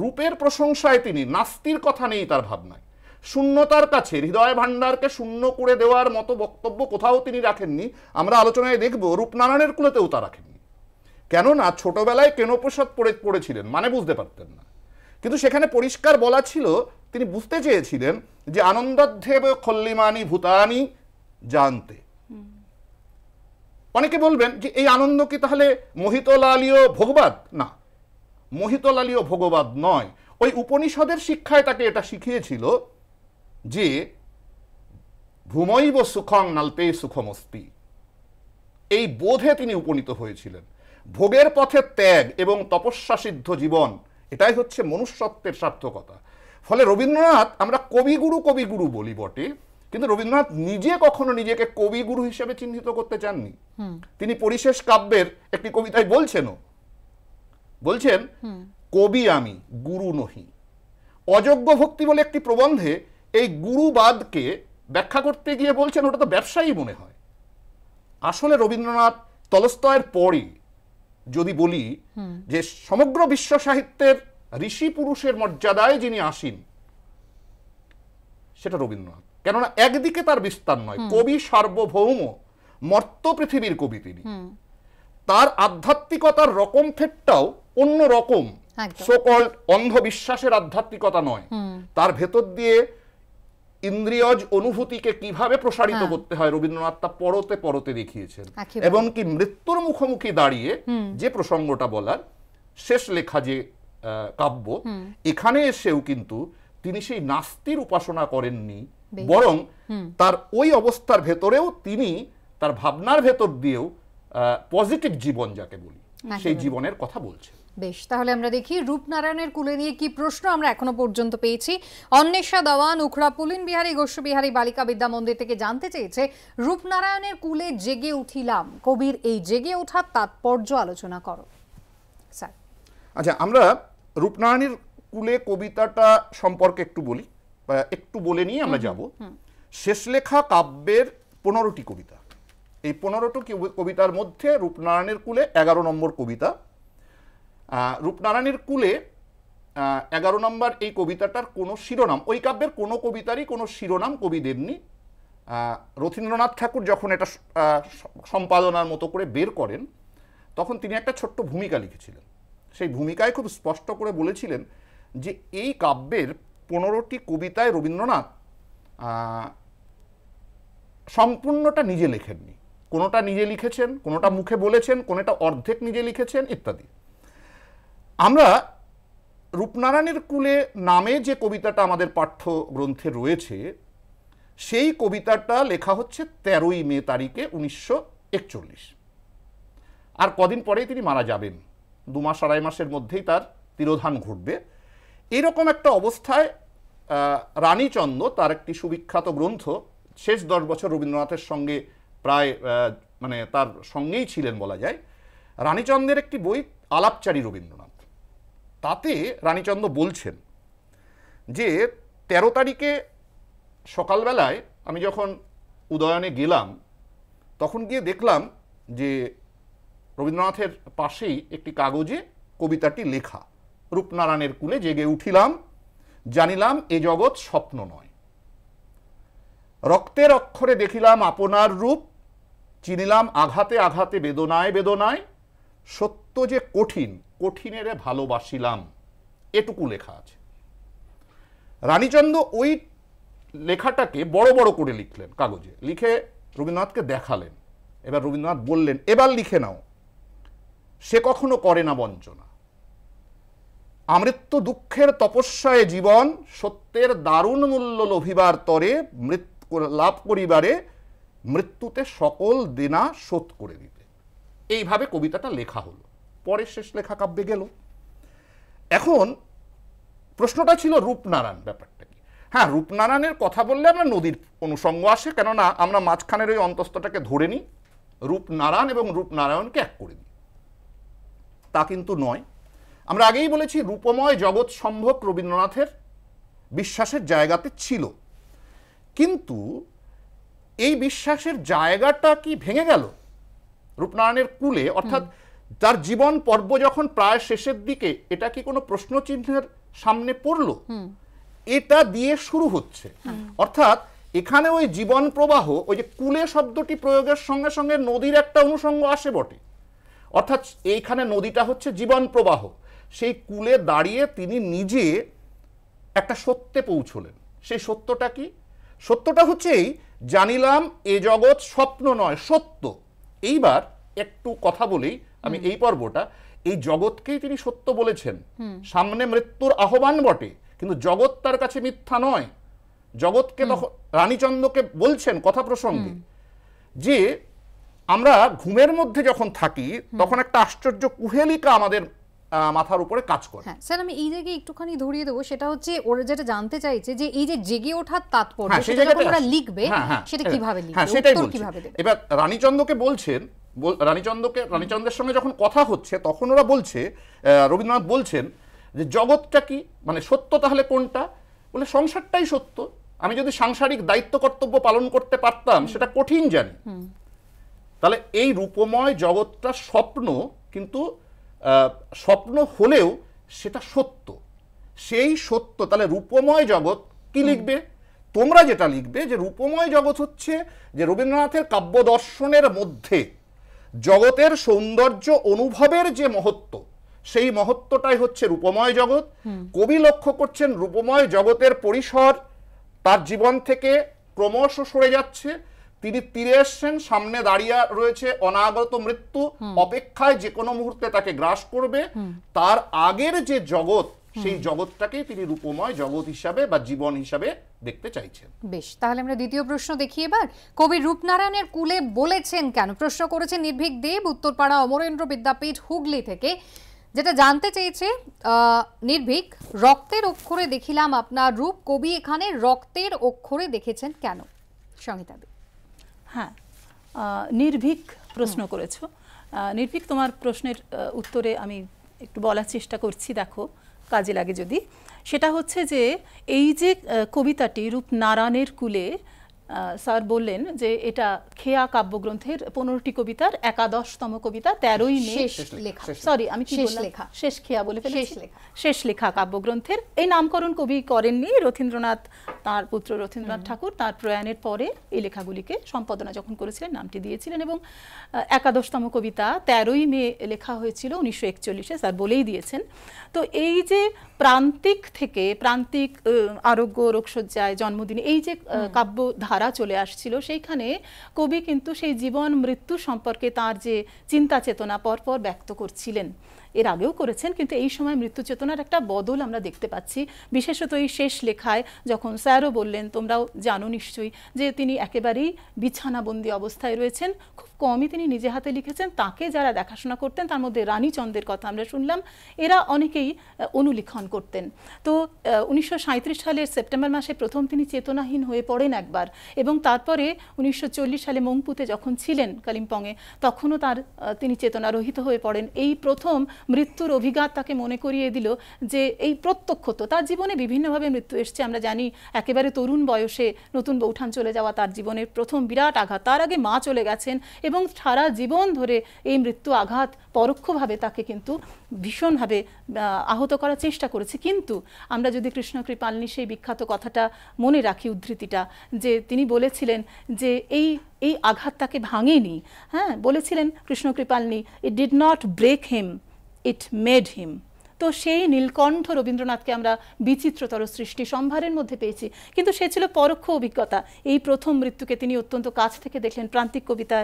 রূপের প্রশংসায় তিনি নাস্তির কথা নেই তার ভাবনায় শূন্যতার কাছে হৃদয় ভাণ্ডারকে শূন্য করে দেওয়ার মতো বক্তব্য কোথাও তিনি রাখেননি আমরা আলোচনায় দেখব রূপনারায়ণের কুলেতেও তা রাখেননি কেননা ছোটবেলায় কেনপ্রসাদ পড়ে পড়েছিলেন মানে বুঝতে পারতেন না কিন্তু সেখানে পরিষ্কার বলা ছিল তিনি বুঝতে চেয়েছিলেন যে আনন্দাধ্যেব খল্লিমানি ভূতানি জানতে অনেকে বলবেন যে এই আনন্দ কি তাহলে মোহিতলালীয় ভোগবাদ না মোহিতলালীয় ভোগবাদ নয় ওই উপনিষদের শিক্ষায় তাকে এটা শিখিয়েছিল যে ভূমৈব সুখং নালপে সুখমস্তি এই বোধে তিনি উপনীত হয়েছিলেন ভোগের পথে ত্যাগ এবং তপস্যা সিদ্ধ জীবন এটাই হচ্ছে মনুষ্যত্বের সার্থকতা ফলে রবীন্দ্রনাথ আমরা কবিগুরু কবিগুরু বলি বটে কিন্তু রবীন্দ্রনাথ নিজে কখনো নিজেকে কবিগুরু হিসেবে চিহ্নিত করতে চাননি তিনি পরিশেষ কাব্যের একটি কবিতায় বলছেনও বলছেন কবি আমি গুরু নহি অযোগ্য ভক্তি বলে একটি প্রবন্ধে এই গুরুবাদকে ব্যাখ্যা করতে গিয়ে বলছেন ওটা তো ব্যবসায়ী মনে হয় আসলে রবীন্দ্রনাথ তলস্তয়ের পরই যদি বলি যে সমগ্র বিশ্ব সাহিত্যের ঋষি পুরুষের মর্যাদায় যিনি আসেন সেটা রবীন্দ্রনাথ কেননা একদিকে তার বিস্তার নয় কবি সার্বভৌম মর্ত পৃথিবীর কবি তিনি তার আধ্যাত্মিকতার রকম ফেরটাও অন্য রকম সকল অন্ধবিশ্বাসের আধ্যাত্মিকতা নয় তার ভেতর দিয়ে ইন্দ্রিয়জ অনুভূতিকে কিভাবে প্রসারিত হ্যাঁ। করতে হয় রবীন্দ্রনাথ তা পরতে পরতে দেখিয়েছেন এবং কি মৃত্যুর মুখোমুখি দাঁড়িয়ে যে প্রসঙ্গটা বলার শেষ লেখা যে কাব্য এখানে এসেও কিন্তু তিনি সেই নাস্তির উপাসনা করেননি বরং তার ওই অবস্থার ভেতরেও তিনি তার ভাবনার ভেতর দিয়েও পজিটিভ জীবন যাকে বলি সেই জীবনের কথা বলছে বেশ তাহলে আমরা দেখি রূপনারায়ণের কুলে নিয়ে কি প্রশ্ন আমরা এখনো পর্যন্ত পেয়েছি অন্বেষা দাওয়ান উখড়া পুলিন বিহারী বিহারী বালিকা বিদ্যা মন্দির থেকে জানতে চেয়েছে রূপনারায়ণের কুলে জেগে উঠিলাম কবির এই জেগে ওঠার তাৎপর্য আলোচনা করো স্যার আচ্ছা আমরা রূপনারায়ণের কুলে কবিতাটা সম্পর্কে একটু বলি একটু বলে নিয়ে আমরা যাব শেষ লেখা কাব্যের পনেরোটি কবিতা এই পনেরোটি কবিতার মধ্যে রূপনারায়ণের কুলে এগারো নম্বর কবিতা রূপনারায়ণের কুলে এগারো নম্বর এই কবিতাটার কোনো শিরোনাম ওই কাব্যের কোনো কবিতারই কোনো শিরোনাম কবি দেননি রথীন্দ্রনাথ ঠাকুর যখন এটা সম্পাদনার মতো করে বের করেন তখন তিনি একটা ছোট্ট ভূমিকা লিখেছিলেন সেই ভূমিকায় খুব স্পষ্ট করে বলেছিলেন যে এই কাব্যের পনেরোটি কবিতায় রবীন্দ্রনাথ সম্পূর্ণটা নিজে লেখেননি কোনোটা নিজে লিখেছেন কোনোটা মুখে বলেছেন কোনোটা অর্ধেক নিজে লিখেছেন ইত্যাদি আমরা রূপনারায়ণের কুলে নামে যে কবিতাটা আমাদের পাঠ্য গ্রন্থে রয়েছে সেই কবিতাটা লেখা হচ্ছে তেরোই মে তারিখে উনিশশো একচল্লিশ আর কদিন পরেই তিনি মারা যাবেন দু মাস আড়াই মাসের মধ্যেই তার তিরোধান ঘটবে এরকম একটা অবস্থায় রানীচন্দ তার একটি সুবিখ্যাত গ্রন্থ শেষ দশ বছর রবীন্দ্রনাথের সঙ্গে প্রায় মানে তার সঙ্গেই ছিলেন বলা যায় রানীচন্দ্রের একটি বই আলাপচারী রবীন্দ্রনাথ তাতে রানীচন্দ্র বলছেন যে তেরো তারিখে সকালবেলায় আমি যখন উদয়নে গেলাম তখন গিয়ে দেখলাম যে রবীন্দ্রনাথের পাশেই একটি কাগজে কবিতাটি লেখা রূপনারায়ণের কুলে জেগে উঠিলাম জানিলাম এ জগৎ স্বপ্ন নয় রক্তের অক্ষরে দেখিলাম আপনার রূপ চিনিলাম আঘাতে আঘাতে বেদনায় বেদনায় সত্য যে কঠিন কঠিনের ভালোবাসিলাম এটুকু লেখা আছে রানীচন্দ্র ওই লেখাটাকে বড় বড় করে লিখলেন কাগজে লিখে রবীন্দ্রনাথকে দেখালেন এবার রবীন্দ্রনাথ বললেন এবার লিখে নাও সে কখনো করে না বঞ্চনা আমৃত্যু দুঃখের তপস্যায় জীবন সত্যের দারুণ মূল্য লভিবার তরে মৃত্যু লাভ করিবারে মৃত্যুতে সকল দেনা শোধ করে দিতে এইভাবে কবিতাটা লেখা হলো পরের শেষ লেখা কাব্যে গেল এখন প্রশ্নটা ছিল রূপনারায়ণ ব্যাপারটা কি হ্যাঁ রূপনারায়ণের কথা বললে আমরা নদীর অনুষঙ্গ আসে কেননা আমরা মাঝখানের ওই অন্তস্তটাকে ধরে নিই রূপনারায়ণ এবং রূপনারায়ণকে এক করে দিই তা কিন্তু নয় আমরা আগেই বলেছি রূপময় জগৎ সম্ভব রবীন্দ্রনাথের বিশ্বাসের জায়গাতে ছিল কিন্তু এই বিশ্বাসের জায়গাটা কি ভেঙে গেল রূপনারায়ণের কুলে অর্থাৎ তার জীবন পর্ব যখন প্রায় শেষের দিকে এটা কি কোনো প্রশ্নচিহ্নের সামনে পড়ল এটা দিয়ে শুরু হচ্ছে অর্থাৎ এখানে ওই জীবন প্রবাহ ওই যে কুলে শব্দটি প্রয়োগের সঙ্গে সঙ্গে নদীর একটা অনুষঙ্গ আসে বটে অর্থাৎ এইখানে নদীটা হচ্ছে জীবন প্রবাহ সেই কুলে দাঁড়িয়ে তিনি নিজে একটা সত্যে পৌঁছলেন সেই সত্যটা কি সত্যটা হচ্ছে এই জানিলাম এ জগৎ স্বপ্ন নয় সত্য এইবার একটু কথা বলেই আমি এই পর্বটা এই জগৎকেই তিনি সত্য বলেছেন সামনে মৃত্যুর আহ্বান বটে কিন্তু জগৎ তার কাছে মিথ্যা নয় জগৎকে তখন রানীচন্দ্রকে বলছেন কথা প্রসঙ্গে যে আমরা ঘুমের মধ্যে যখন থাকি তখন একটা আশ্চর্য কুহেলিকা আমাদের মাথার উপরে কাজ করে হ্যাঁ স্যার আমি এই জায়গায় একটুখানি ধরিয়ে দেবো সেটা হচ্ছে ওরা যেটা জানতে চাইছে যে এই যে জেগে ওঠার তাৎপর্য হ্যাঁ, সেটা যখন ওরা লিখবে সেটা কিভাবে লিখবে হ্যাঁ, হ্যাঁ সেটাই হ্যাঁ, কিভাবে দেবে এবার রানীচন্দ্রকে বলছেন রানীচন্দ্রকে রানীচন্দ্রের সঙ্গে যখন কথা হচ্ছে তখন ওরা বলছে রবীন্দ্রনাথ বলছেন যে জগৎটা কি মানে সত্য তাহলে কোনটা বলে সংসারটাই সত্য আমি যদি সাংসারিক দায়িত্ব কর্তব্য পালন করতে পারতাম সেটা কঠিন জানি তাহলে এই রূপময় জগৎটা স্বপ্ন কিন্তু স্বপ্ন হলেও সেটা সত্য সেই সত্য তাহলে রূপময় জগৎ কি লিখবে তোমরা যেটা লিখবে যে রূপময় জগৎ হচ্ছে যে রবীন্দ্রনাথের কাব্য দর্শনের মধ্যে জগতের সৌন্দর্য অনুভবের যে মহত্ব সেই মহত্বটাই হচ্ছে রূপময় জগৎ কবি লক্ষ্য করছেন রূপময় জগতের পরিসর তার জীবন থেকে ক্রমশ সরে যাচ্ছে তিনি তীরে এসছেন সামনে দাঁড়িয়ে রয়েছে অনাগত মৃত্যু অপেক্ষায় যে কোনো মুহূর্তে তাকে গ্রাস করবে তার আগের যে জগৎ সেই জগৎটাকে তিনি রূপময় জগৎ হিসাবে বা জীবন হিসাবে দেখতে চাইছেন বেশ তাহলে আমরা দ্বিতীয় প্রশ্ন দেখি এবার কবি রূপনারায়ণের কুলে বলেছেন কেন প্রশ্ন করেছেন নির্ভীক দেব উত্তরপাড়া অমরেন্দ্র বিদ্যাপীঠ হুগলি থেকে যেটা জানতে চেয়েছে নির্ভীক রক্তের অক্ষরে দেখিলাম আপনার রূপ কবি এখানে রক্তের অক্ষরে দেখেছেন কেন সংহিতা হ্যাঁ নির্ভীক প্রশ্ন করেছো নির্ভীক তোমার প্রশ্নের উত্তরে আমি একটু বলার চেষ্টা করছি দেখো কাজে লাগে যদি সেটা হচ্ছে যে এই যে কবিতাটি রূপনারায়ণের কুলে স্যার বললেন যে এটা খেয়া কাব্যগ্রন্থের পনেরোটি কবিতার একাদশতম কবিতা তেরোই মে লেখা সরি আমি কি লেখা শেষ খেয়া বলে শেষ লেখা কাব্যগ্রন্থের এই নামকরণ কবি করেননি রথীন্দ্রনাথ তার পুত্র রথীন্দ্রনাথ ঠাকুর তার প্রয়াণের পরে এই লেখাগুলিকে সম্পাদনা যখন করেছিলেন নামটি দিয়েছিলেন এবং একাদশতম কবিতা তেরোই মে লেখা হয়েছিল উনিশশো একচল্লিশে স্যার বলেই দিয়েছেন তো এই যে প্রান্তিক থেকে প্রান্তিক আরোগ্য রোগসজ্জায় জন্মদিনে এই যে কাব্য ধারা ধারা চলে আসছিল সেইখানে কবি কিন্তু সেই জীবন মৃত্যু সম্পর্কে তার যে চিন্তা চেতনা পরপর ব্যক্ত করছিলেন এর আগেও করেছেন কিন্তু এই সময় মৃত্যু চেতনার একটা বদল আমরা দেখতে পাচ্ছি বিশেষত এই শেষ লেখায় যখন স্যারও বললেন তোমরাও জানো নিশ্চয়ই যে তিনি একেবারেই বিছানাবন্দি অবস্থায় রয়েছেন খুব কমই তিনি নিজে হাতে লিখেছেন তাকে যারা দেখাশোনা করতেন তার মধ্যে রানীচন্দ্রের কথা আমরা শুনলাম এরা অনেকেই অনুলিখন করতেন তো উনিশশো সালের সেপ্টেম্বর মাসে প্রথম তিনি চেতনাহীন হয়ে পড়েন একবার এবং তারপরে উনিশশো সালে মংপুতে যখন ছিলেন কালিম্পংয়ে তখনও তার তিনি চেতনারহিত হয়ে পড়েন এই প্রথম মৃত্যুর অভিজ্ঞাত তাকে মনে করিয়ে দিল যে এই প্রত্যক্ষ তো তার জীবনে বিভিন্নভাবে মৃত্যু এসছে আমরা জানি একেবারে তরুণ বয়সে নতুন বৌঠান চলে যাওয়া তার জীবনের প্রথম বিরাট আঘাত তার আগে মা চলে গেছেন এবং সারা জীবন ধরে এই মৃত্যু আঘাত পরোক্ষভাবে তাকে কিন্তু ভীষণভাবে আহত করার চেষ্টা করেছে কিন্তু আমরা যদি কৃষ্ণ কৃপালনি সেই বিখ্যাত কথাটা মনে রাখি উদ্ধৃতিটা যে তিনি বলেছিলেন যে এই এই আঘাত তাকে ভাঙেনি হ্যাঁ বলেছিলেন Krishna Kripalani it did not break him it made him তো সেই নীলকণ্ঠ রবীন্দ্রনাথকে আমরা বিচিত্রতর সৃষ্টি সম্ভারের মধ্যে পেয়েছি কিন্তু সে ছিল পরোক্ষ অভিজ্ঞতা এই প্রথম মৃত্যুকে তিনি অত্যন্ত কাছ থেকে দেখলেন প্রান্তিক কবিতা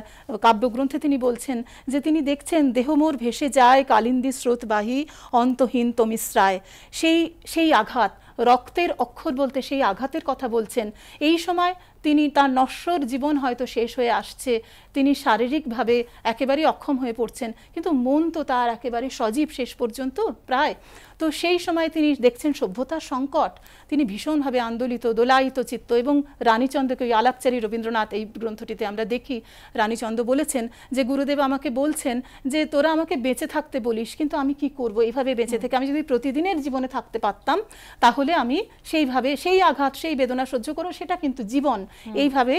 কাব্যগ্রন্থে তিনি বলছেন যে তিনি দেখছেন দেহমোর ভেসে যায় কালিন্দি স্রোতবাহী অন্তহীন তমিশ্রায় সেই সেই আঘাত রক্তের অক্ষর বলতে সেই আঘাতের কথা বলছেন এই সময় তিনি তার নশ্বর জীবন হয়তো শেষ হয়ে আসছে তিনি শারীরিকভাবে একেবারে অক্ষম হয়ে পড়ছেন কিন্তু মন তো তার একেবারে সজীব শেষ পর্যন্ত প্রায় তো সেই সময় তিনি দেখছেন সভ্যতার সংকট তিনি ভীষণভাবে আন্দোলিত দোলায়িত চিত্ত এবং রানীচন্দ্রকে ওই আলাপচারী রবীন্দ্রনাথ এই গ্রন্থটিতে আমরা দেখি রানীচন্দ্র বলেছেন যে গুরুদেব আমাকে বলছেন যে তোরা আমাকে বেঁচে থাকতে বলিস কিন্তু আমি কি করব এইভাবে বেঁচে থেকে আমি যদি প্রতিদিনের জীবনে থাকতে পারতাম তাহলে আমি সেইভাবে সেই আঘাত সেই বেদনা সহ্য করো সেটা কিন্তু জীবন এইভাবে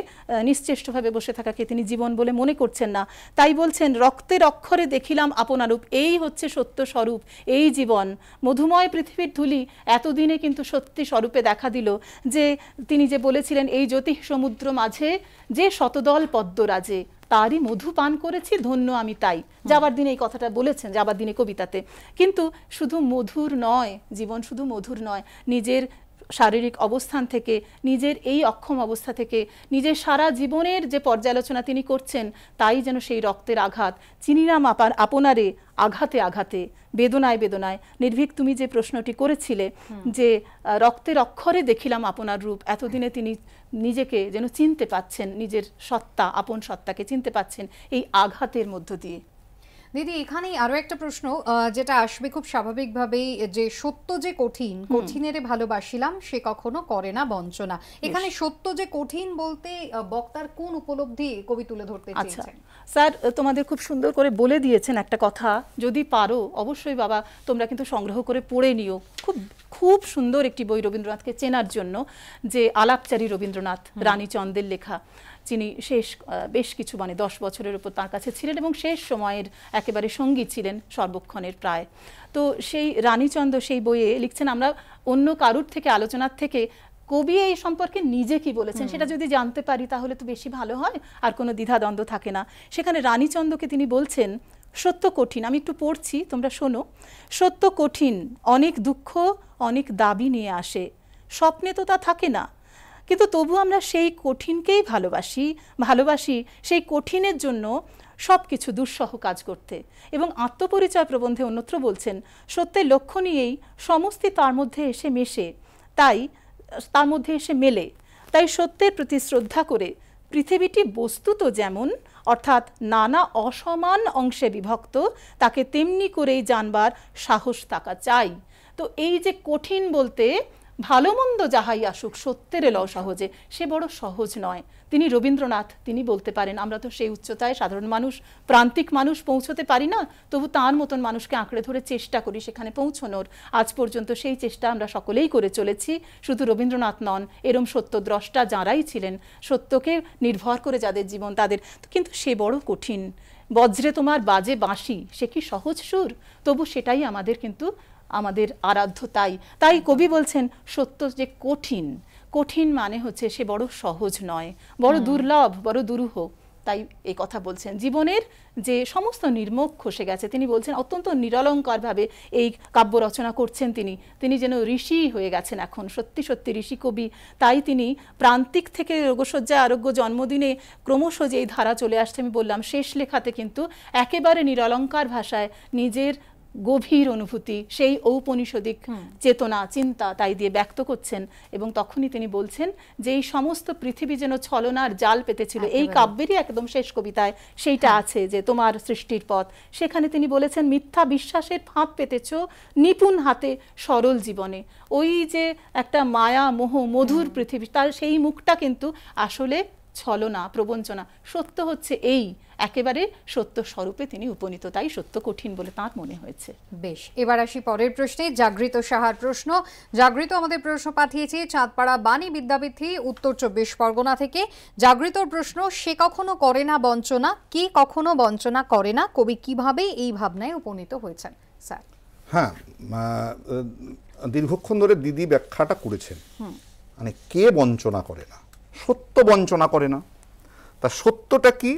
নিশ্চেষ্টভাবে বসে থাকাকে তিনি জীবন বলে মনে করছেন না তাই বলছেন রক্তের অক্ষরে দেখিলাম আপনারূপ এই হচ্ছে সত্য স্বরূপ এই জীবন মধুময় পৃথিবীর ধুলি এতদিনে কিন্তু সত্যি স্বরূপে দেখা দিল যে তিনি যে বলেছিলেন এই জ্যোতিষ সমুদ্র মাঝে যে শতদল পদ্মরাজে তারই মধু পান করেছি ধন্য আমি তাই যাবার দিনে এই কথাটা বলেছেন যাবার দিনে কবিতাতে কিন্তু শুধু মধুর নয় জীবন শুধু মধুর নয় নিজের শারীরিক অবস্থান থেকে নিজের এই অক্ষম অবস্থা থেকে নিজের সারা জীবনের যে পর্যালোচনা তিনি করছেন তাই যেন সেই রক্তের আঘাত চিনিরাম আপার আপনারে আঘাতে আঘাতে বেদনায় বেদনায় নির্ভীক তুমি যে প্রশ্নটি করেছিলে যে রক্তের অক্ষরে দেখিলাম আপনার রূপ এতদিনে তিনি নিজেকে যেন চিনতে পাচ্ছেন নিজের সত্তা আপন সত্তাকে চিনতে পাচ্ছেন এই আঘাতের মধ্য দিয়ে দিদি এখানেই আরো একটা প্রশ্ন যেটা আসবে খুব স্বাভাবিকভাবেই যে সত্য যে কঠিন কঠিনের ভালোবাসিলাম সে কখনো করে না বঞ্চনা এখানে সত্য যে কঠিন বলতে বক্তার কোন উপলব্ধি কবি তুলে ধরতে আচ্ছা। চেয়েছেন স্যার তোমাদের খুব সুন্দর করে বলে দিয়েছেন একটা কথা যদি পারো অবশ্যই বাবা তোমরা কিন্তু সংগ্রহ করে পড়ে নিও খুব খুব সুন্দর একটি বই রবীন্দ্রনাথকে চেনার জন্য যে আলাপচারী রবীন্দ্রনাথ রানীচন্দের লেখা যিনি শেষ বেশ কিছু মানে দশ বছরের উপর তার কাছে ছিলেন এবং শেষ সময়ের একেবারে সঙ্গী ছিলেন সর্বক্ষণের প্রায় তো সেই রানীচন্দ্র সেই বইয়ে লিখছেন আমরা অন্য কারুর থেকে আলোচনার থেকে কবি এই সম্পর্কে নিজে কি বলেছেন সেটা যদি জানতে পারি তাহলে তো বেশি ভালো হয় আর কোনো দ্বিধাদ্বন্দ্ব থাকে না সেখানে রানীচন্দ্রকে তিনি বলছেন সত্য কঠিন আমি একটু পড়ছি তোমরা শোনো সত্য কঠিন অনেক দুঃখ অনেক দাবি নিয়ে আসে স্বপ্নে তো তা থাকে না কিন্তু তবু আমরা সেই কঠিনকেই ভালোবাসি ভালোবাসি সেই কঠিনের জন্য সব কিছু দুঃসহ কাজ করতে এবং আত্মপরিচয় প্রবন্ধে অন্যত্র বলছেন সত্যের লক্ষ্য নিয়েই সমস্ত তার মধ্যে এসে মেশে তাই তার মধ্যে এসে মেলে তাই সত্যের প্রতি শ্রদ্ধা করে পৃথিবীটি বস্তুত যেমন অর্থাৎ নানা অসমান অংশে বিভক্ত তাকে তেমনি করেই জানবার সাহস থাকা চাই তো এই যে কঠিন বলতে ভালো মন্দ যাহাই আসুক সত্যের এল সহজে সে বড় সহজ নয় তিনি রবীন্দ্রনাথ তিনি বলতে পারেন আমরা তো সেই উচ্চতায় সাধারণ মানুষ প্রান্তিক মানুষ পৌঁছতে পারি না তবু তার মতন মানুষকে আঁকড়ে ধরে চেষ্টা করি সেখানে পৌঁছনোর আজ পর্যন্ত সেই চেষ্টা আমরা সকলেই করে চলেছি শুধু রবীন্দ্রনাথ নন এরম সত্যদ্রষ্টা যাঁরাই ছিলেন সত্যকে নির্ভর করে যাদের জীবন তাদের কিন্তু সে বড় কঠিন বজ্রে তোমার বাজে বাঁশি সে কি সহজ সুর তবু সেটাই আমাদের কিন্তু আমাদের আরাধ্য তাই তাই কবি বলছেন সত্য যে কঠিন কঠিন মানে হচ্ছে সে বড় সহজ নয় বড় দুর্লভ বড় দুরূহ তাই এই কথা বলছেন জীবনের যে সমস্ত নির্মোখ খসে গেছে তিনি বলছেন অত্যন্ত নিরলঙ্কারভাবে এই কাব্য রচনা করছেন তিনি তিনি যেন ঋষি হয়ে গেছেন এখন সত্যি সত্যি ঋষি কবি তাই তিনি প্রান্তিক থেকে রোগসজ্জা আরোগ্য জন্মদিনে ক্রমশ যে এই ধারা চলে আসছে আমি বললাম শেষ লেখাতে কিন্তু একেবারে নিরলঙ্কার ভাষায় নিজের গভীর অনুভূতি সেই ঔপনিষদিক চেতনা চিন্তা তাই দিয়ে ব্যক্ত করছেন এবং তখনই তিনি বলছেন যে এই সমস্ত পৃথিবী যেন ছলনার জাল পেতেছিল এই কাব্যেরই একদম শেষ কবিতায় সেইটা হ্যাঁ। আছে যে তোমার সৃষ্টির পথ সেখানে তিনি বলেছেন মিথ্যা বিশ্বাসের ফাঁপ পেতেছ নিপুণ হাতে সরল জীবনে ওই যে একটা মায়া মোহ মধুর পৃথিবী তার সেই মুখটা কিন্তু আসলে ছলনা প্রবঞ্চনা সত্য হচ্ছে এই একেবারে সত্য স্বরূপে তিনি উপনীত তাই সত্য কঠিন বলে তাঁর মনে হয়েছে বেশ এবার আসি পরের প্রশ্নে জাগৃত সাহার প্রশ্ন জাগৃত আমাদের প্রশ্ন পাঠিয়েছে চাঁদপাড়া বাণী বিদ্যাপীঠি উত্তর চব্বিশ পরগনা থেকে জাগৃতর প্রশ্ন সে কখনো করে না বঞ্চনা কি কখনো বঞ্চনা করে না কবি কিভাবে এই ভাবনায় উপনীত হয়েছেন স্যার হ্যাঁ দীর্ঘক্ষণ ধরে দিদি ব্যাখ্যাটা করেছেন মানে কে বঞ্চনা করে না সত্য বঞ্চনা করে না তা সত্যটা কি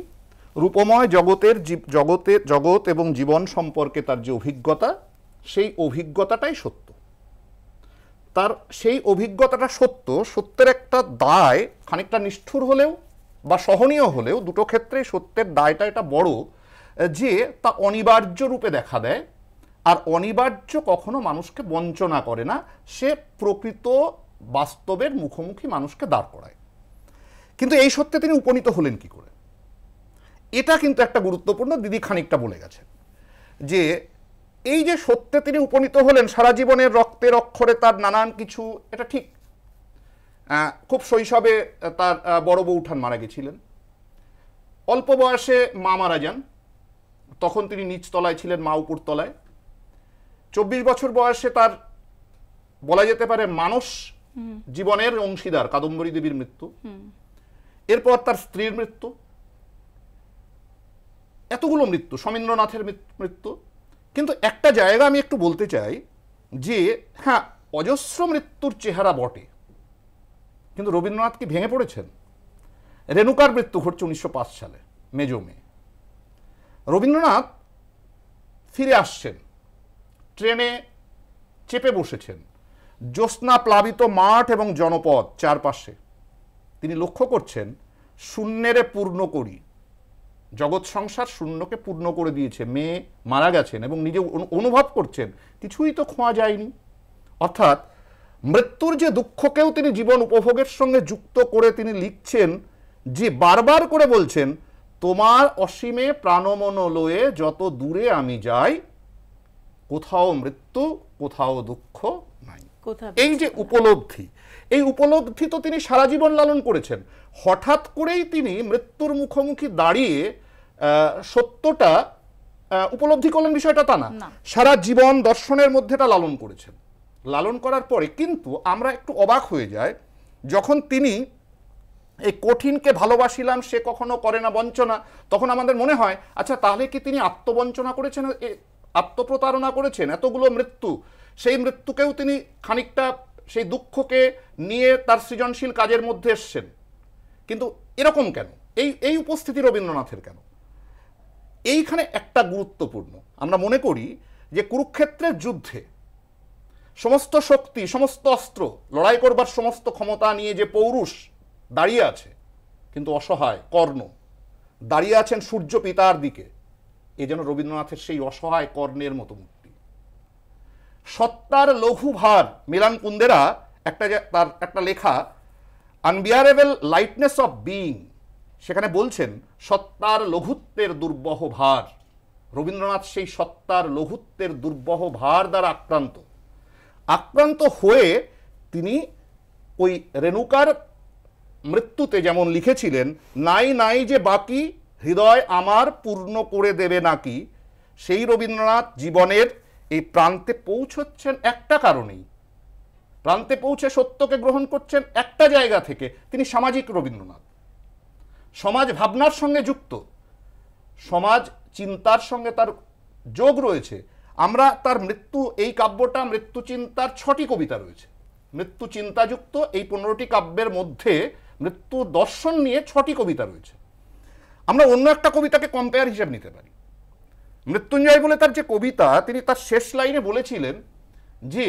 রূপময় জগতের জগতে জগৎ এবং জীবন সম্পর্কে তার যে অভিজ্ঞতা সেই অভিজ্ঞতাটাই সত্য তার সেই অভিজ্ঞতাটা সত্য সত্যের একটা দায় খানিকটা নিষ্ঠুর হলেও বা সহনীয় হলেও দুটো ক্ষেত্রেই সত্যের দায়টা এটা বড় যে তা অনিবার্য রূপে দেখা দেয় আর অনিবার্য কখনো মানুষকে বঞ্চনা করে না সে প্রকৃত বাস্তবের মুখোমুখি মানুষকে দাঁড় করায় কিন্তু এই সত্যে তিনি উপনীত হলেন কি করে এটা কিন্তু একটা গুরুত্বপূর্ণ দিদি খানিকটা বলে গেছে যে এই যে সত্যে তিনি উপনীত হলেন সারা জীবনের রক্তের অক্ষরে তার নানান কিছু এটা ঠিক খুব শৈশবে তার বড় বউ উঠান মারা গেছিলেন অল্প বয়সে মা মারা যান তখন তিনি নিচতলায় ছিলেন মা উপরতলায় চব্বিশ বছর বয়সে তার বলা যেতে পারে মানুষ জীবনের অংশীদার কাদম্বরী দেবীর মৃত্যু এরপর তার স্ত্রীর মৃত্যু এতগুলো মৃত্যু সমীন্দ্রনাথের মৃত্যু কিন্তু একটা জায়গা আমি একটু বলতে চাই যে হ্যাঁ অজস্র মৃত্যুর চেহারা বটে কিন্তু রবীন্দ্রনাথ কি ভেঙে পড়েছেন রেণুকার মৃত্যু ঘটছে উনিশশো সালে মেজো মে রবীন্দ্রনাথ ফিরে আসছেন ট্রেনে চেপে বসেছেন জ্যোৎস্না প্লাবিত মাঠ এবং জনপদ চারপাশে তিনি লক্ষ্য করছেন শূন্যেরে পূর্ণ করি জগৎ সংসার শূন্যকে পূর্ণ করে দিয়েছে মেয়ে মারা গেছেন এবং নিজে অনুভব করছেন কিছুই তো খোঁয়া যায়নি অর্থাৎ মৃত্যুর যে দুঃখকেও তিনি জীবন উপভোগের সঙ্গে যুক্ত করে তিনি লিখছেন যে বারবার করে বলছেন তোমার অসীমে প্রাণমন লয়ে যত দূরে আমি যাই কোথাও মৃত্যু কোথাও দুঃখ নাই এই যে উপলব্ধি এই উপলব্ধি তো তিনি সারা জীবন লালন করেছেন হঠাৎ করেই তিনি মৃত্যুর মুখোমুখি দাঁড়িয়ে সত্যটা উপলব্ধি করলেন বিষয়টা তা না সারা জীবন দর্শনের মধ্যে এটা লালন করেছেন লালন করার পরে কিন্তু আমরা একটু অবাক হয়ে যায় যখন তিনি এই কঠিনকে ভালোবাসিলাম সে কখনো করে না বঞ্চনা তখন আমাদের মনে হয় আচ্ছা তাহলে কি তিনি আত্মবঞ্চনা করেছেন আত্মপ্রতারণা করেছেন এতগুলো মৃত্যু সেই মৃত্যুকেও তিনি খানিকটা সেই দুঃখকে নিয়ে তার সৃজনশীল কাজের মধ্যে এসছেন কিন্তু এরকম কেন এই এই উপস্থিতি রবীন্দ্রনাথের কেন এইখানে একটা গুরুত্বপূর্ণ আমরা মনে করি যে কুরুক্ষেত্রের যুদ্ধে সমস্ত শক্তি সমস্ত অস্ত্র লড়াই করবার সমস্ত ক্ষমতা নিয়ে যে পৌরুষ দাঁড়িয়ে আছে কিন্তু অসহায় কর্ণ দাঁড়িয়ে আছেন সূর্য পিতার দিকে এ যেন রবীন্দ্রনাথের সেই অসহায় কর্ণের মতো মুক্তি সত্তার লঘু ভার মিলান কুন্দেরা একটা যে তার একটা লেখা আনবিয়ারেবল লাইটনেস অফ বিইং সেখানে বলছেন সত্তার লঘুত্বের দুর্বহ ভার রবীন্দ্রনাথ সেই সত্তার লঘুত্বের দুর্বহ ভার দ্বারা আক্রান্ত আক্রান্ত হয়ে তিনি ওই রেণুকার মৃত্যুতে যেমন লিখেছিলেন নাই নাই যে বাকি হৃদয় আমার পূর্ণ করে দেবে নাকি সেই রবীন্দ্রনাথ জীবনের এই প্রান্তে পৌঁছচ্ছেন একটা কারণেই প্রান্তে পৌঁছে সত্যকে গ্রহণ করছেন একটা জায়গা থেকে তিনি সামাজিক রবীন্দ্রনাথ সমাজ ভাবনার সঙ্গে যুক্ত সমাজ চিন্তার সঙ্গে তার যোগ রয়েছে আমরা তার মৃত্যু এই কাব্যটা মৃত্যু চিন্তার ছটি কবিতা রয়েছে মৃত্যু চিন্তাযুক্ত এই পনেরোটি কাব্যের মধ্যে মৃত্যু দর্শন নিয়ে ছটি কবিতা রয়েছে আমরা অন্য একটা কবিতাকে কম্পেয়ার হিসেবে নিতে পারি মৃত্যুঞ্জয় বলে তার যে কবিতা তিনি তার শেষ লাইনে বলেছিলেন যে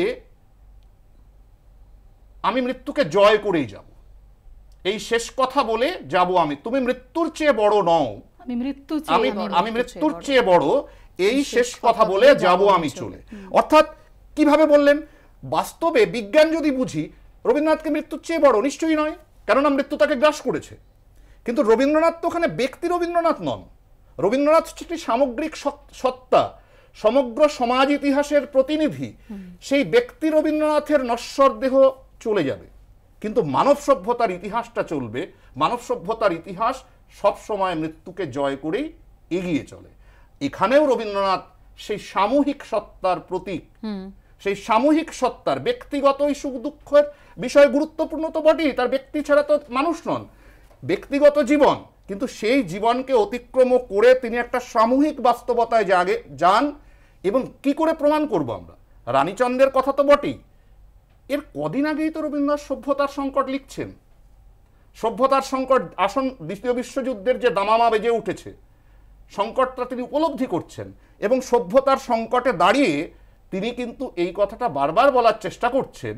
আমি মৃত্যুকে জয় করেই যাব এই শেষ কথা বলে যাব আমি তুমি মৃত্যুর চেয়ে বড় নও আমি আমি মৃত্যুর চেয়ে বড় এই শেষ কথা বলে যাব আমি চলে অর্থাৎ কিভাবে বললেন বাস্তবে বিজ্ঞান যদি বুঝি রবীন্দ্রনাথকে মৃত্যুর চেয়ে বড় নিশ্চয়ই নয় কেননা মৃত্যু তাকে গ্রাস করেছে কিন্তু রবীন্দ্রনাথ তো ওখানে ব্যক্তি রবীন্দ্রনাথ নন রবীন্দ্রনাথ হচ্ছে একটি সামগ্রিক সত্তা সমগ্র সমাজ ইতিহাসের প্রতিনিধি সেই ব্যক্তি রবীন্দ্রনাথের নশ্বর দেহ চলে যাবে কিন্তু মানব সভ্যতার ইতিহাসটা চলবে মানব সভ্যতার ইতিহাস সবসময় মৃত্যুকে জয় করেই এগিয়ে চলে এখানেও রবীন্দ্রনাথ সেই সামূহিক সত্তার প্রতীক সেই সামূহিক সত্তার ব্যক্তিগত এই সুখ দুঃখের বিষয় গুরুত্বপূর্ণ তো বটেই তার ব্যক্তি ছাড়া তো মানুষ নন ব্যক্তিগত জীবন কিন্তু সেই জীবনকে অতিক্রম করে তিনি একটা সামূহিক বাস্তবতায় জাগে যান এবং কি করে প্রমাণ করব আমরা রানীচন্দ্রের কথা তো বটেই এর কদিন আগেই তো রবীন্দ্রনাথ সভ্যতার সংকট লিখছেন সভ্যতার সংকট আসন দ্বিতীয় বিশ্বযুদ্ধের যে দামামা বেজে উঠেছে সংকটটা তিনি উপলব্ধি করছেন এবং সভ্যতার সংকটে দাঁড়িয়ে তিনি কিন্তু এই কথাটা বারবার বলার চেষ্টা করছেন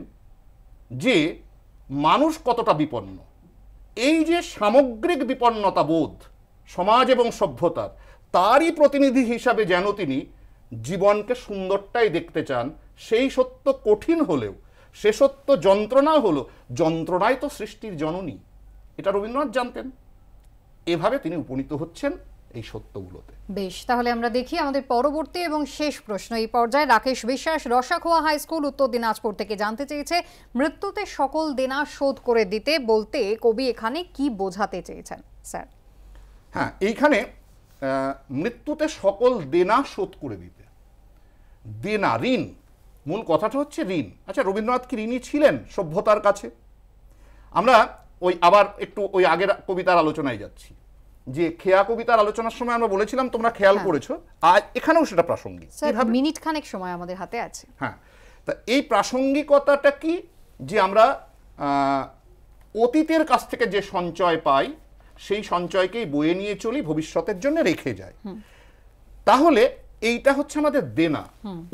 যে মানুষ কতটা বিপন্ন এই যে সামগ্রিক বিপন্নতা বোধ সমাজ এবং সভ্যতার তারই প্রতিনিধি হিসাবে যেন তিনি জীবনকে সুন্দরটাই দেখতে চান সেই সত্য কঠিন হলেও সে সত্য যন্ত্রণা হলো যন্ত্রণাই তো সৃষ্টির জননী এটা রবীন্দ্রনাথ জানতেন এভাবে তিনি উপনীত হচ্ছেন এই সত্যগুলোতে বেশ তাহলে আমরা দেখি আমাদের পরবর্তী এবং শেষ প্রশ্ন এই পর্যায়ে রাকেশ বিশ্বাস রসাখোয়া হাই স্কুল উত্তর দিনাজপুর থেকে জানতে চেয়েছে মৃত্যুতে সকল দেনা শোধ করে দিতে বলতে কবি এখানে কি বোঝাতে চেয়েছেন স্যার হ্যাঁ এইখানে মৃত্যুতে সকল দেনা শোধ করে দিতে দেনা ঋণ মূল কথাটা হচ্ছে ঋণ আচ্ছা রবীন্দ্রনাথ কি ঋণী ছিলেন সভ্যতার কাছে আমরা ওই আবার একটু ওই আগের কবিতার আলোচনায় যাচ্ছি যে খেয়া কবিতার আলোচনার সময় আমরা বলেছিলাম তোমরা খেয়াল হ্যাঁ। করেছো আর এখানেও সেটা প্রাসঙ্গিক মিনিট খানেক সময় আমাদের হাতে আছে হ্যাঁ তা এই প্রাসঙ্গিকতাটা কি যে আমরা অতীতের কাছ থেকে যে সঞ্চয় পাই সেই সঞ্চয়কেই বয়ে নিয়ে চলি ভবিষ্যতের জন্য রেখে যায় তাহলে এইটা হচ্ছে আমাদের দেনা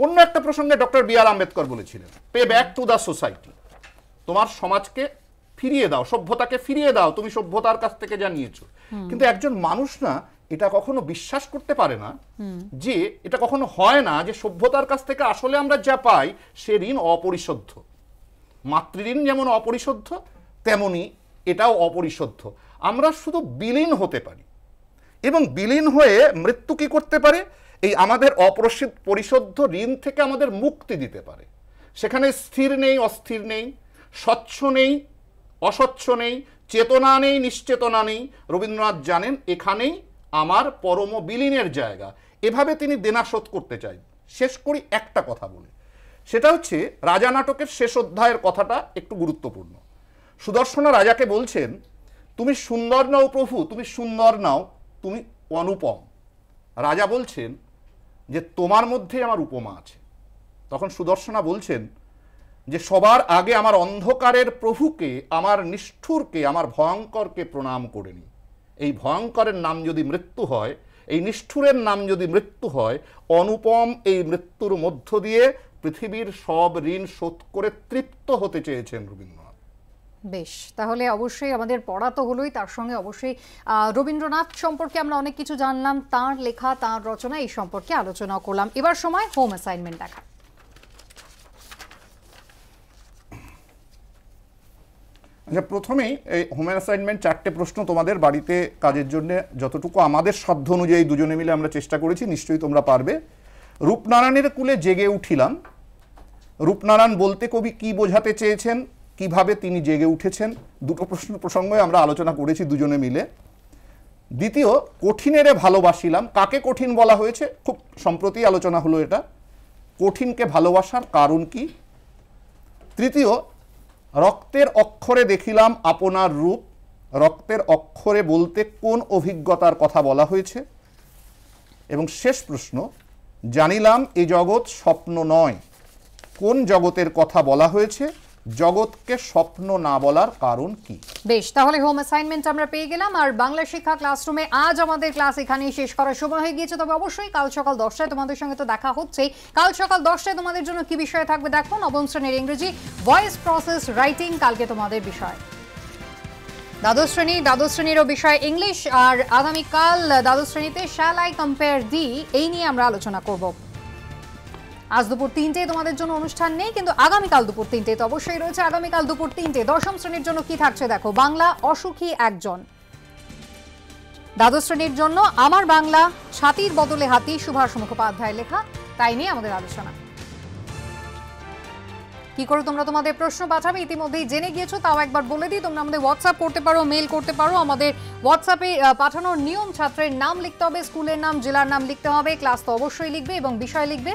অন্য একটা প্রসঙ্গে ডক্টর বি আর আম্বেদকর বলেছিলেন pay back to the society তোমার সমাজকে ফিরিয়ে দাও সভ্যতাকে ফিরিয়ে দাও তুমি সভ্যতার কাছ থেকে জানিয়েছো কিন্তু একজন মানুষ না এটা কখনো বিশ্বাস করতে পারে না যে এটা কখনো হয় না যে সভ্যতার কাছ থেকে আসলে আমরা যা পাই সে ঋণ অপরিশোধ্য মাতৃঋণ যেমন অপরিশোধ্য তেমনি এটাও অপরিশোধ্য আমরা শুধু বিলীন হতে পারি এবং বিলীন হয়ে মৃত্যু কি করতে পারে এই আমাদের অপরিশোধ পরিশোধ্য ঋণ থেকে আমাদের মুক্তি দিতে পারে সেখানে স্থির নেই অস্থির নেই স্বচ্ছ নেই অস্বচ্ছ নেই চেতনা নেই নিশ্চেতনা নেই রবীন্দ্রনাথ জানেন এখানেই আমার পরম বিলীনের জায়গা এভাবে তিনি দেনাশোধ করতে চাই শেষ করি একটা কথা বলে সেটা হচ্ছে রাজা নাটকের শেষ অধ্যায়ের কথাটা একটু গুরুত্বপূর্ণ সুদর্শনা রাজাকে বলছেন তুমি সুন্দর নাও প্রভু তুমি সুন্দর নাও তুমি অনুপম রাজা বলছেন যে তোমার মধ্যে আমার উপমা আছে তখন সুদর্শনা বলছেন যে সবার আগে আমার অন্ধকারের প্রভুকে আমার নিষ্ঠুরকে আমার ভয়ঙ্করকে প্রণাম করে নিই এই ভয়ঙ্করের নাম যদি মৃত্যু হয় এই নিষ্ঠুরের নাম যদি মৃত্যু হয় অনুপম এই মৃত্যুর মধ্য দিয়ে পৃথিবীর সব ঋণ শোধ করে তৃপ্ত হতে চেয়েছেন রবীন্দ্রনাথ বেশ তাহলে অবশ্যই আমাদের পড়া তো হলোই তার সঙ্গে অবশ্যই রবীন্দ্রনাথ সম্পর্কে আমরা অনেক কিছু জানলাম তার লেখা তার রচনা এই সম্পর্কে আলোচনা করলাম এবার সময় হোম অ্যাসাইনমেন্ট দেখা আচ্ছা প্রথমেই এই হোমেন অ্যাসাইনমেন্ট চারটে প্রশ্ন তোমাদের বাড়িতে কাজের জন্য যতটুকু আমাদের সাধ্য অনুযায়ী দুজনে মিলে আমরা চেষ্টা করেছি নিশ্চয়ই তোমরা পারবে রূপনারায়ণের কুলে জেগে উঠিলাম রূপনারায়ণ বলতে কবি কি বোঝাতে চেয়েছেন কিভাবে তিনি জেগে উঠেছেন দুটো প্রশ্ন প্রসঙ্গে আমরা আলোচনা করেছি দুজনে মিলে দ্বিতীয় কঠিনেরে ভালোবাসিলাম কাকে কঠিন বলা হয়েছে খুব সম্প্রতি আলোচনা হলো এটা কঠিনকে ভালোবাসার কারণ কি তৃতীয় রক্তের অক্ষরে দেখিলাম আপনার রূপ রক্তের অক্ষরে বলতে কোন অভিজ্ঞতার কথা বলা হয়েছে এবং শেষ প্রশ্ন জানিলাম এ জগৎ স্বপ্ন নয় কোন জগতের কথা বলা হয়েছে জগৎকে স্বপ্ন না বলার কারণ কি বেশ তাহলে হোম অ্যাসাইনমেন্ট আমরা পেয়ে গেলাম আর বাংলা শিক্ষা ক্লাসরুমে আজ আমাদের ক্লাস এখানেই শেষ করার সময় হয়ে গিয়েছে তবে অবশ্যই কাল সকাল দশটায় তোমাদের সঙ্গে তো দেখা হচ্ছে কাল সকাল দশটায় তোমাদের জন্য কি বিষয় থাকবে দেখো নবম শ্রেণীর ইংরেজি ভয়েস প্রসেস রাইটিং কালকে তোমাদের বিষয় দ্বাদশ শ্রেণী দ্বাদশ শ্রেণীরও বিষয় ইংলিশ আর আগামীকাল দ্বাদশ শ্রেণীতে শ্যাল আই কম্পেয়ার দি এই নিয়ে আমরা আলোচনা করবো আজ দুপুর তিনটে তোমাদের জন্য অনুষ্ঠান নেই কিন্তু আগামীকাল দুপুর তিনটে তো অবশ্যই রয়েছে আগামীকাল দুপুর তিনটে দশম শ্রেণীর জন্য কি থাকছে দেখো বাংলা অসুখী একজন দ্বাদশ শ্রেণীর জন্য আমার বাংলা ছাতির বদলে হাতি সুভাষ মুখোপাধ্যায় লেখা তাই নিয়ে আমাদের আলোচনা কি করে তোমরা তোমাদের প্রশ্ন পাঠাবে ইতিমধ্যেই জেনে গিয়েছো তাও একবার বলে দিই তোমরা আমাদের হোয়াটসঅ্যাপ করতে পারো মেল করতে পারো আমাদের হোয়াটসঅ্যাপে পাঠানোর নিয়ম ছাত্রের নাম লিখতে হবে স্কুলের নাম জেলার নাম লিখতে হবে ক্লাস তো অবশ্যই লিখবে এবং বিষয় লিখবে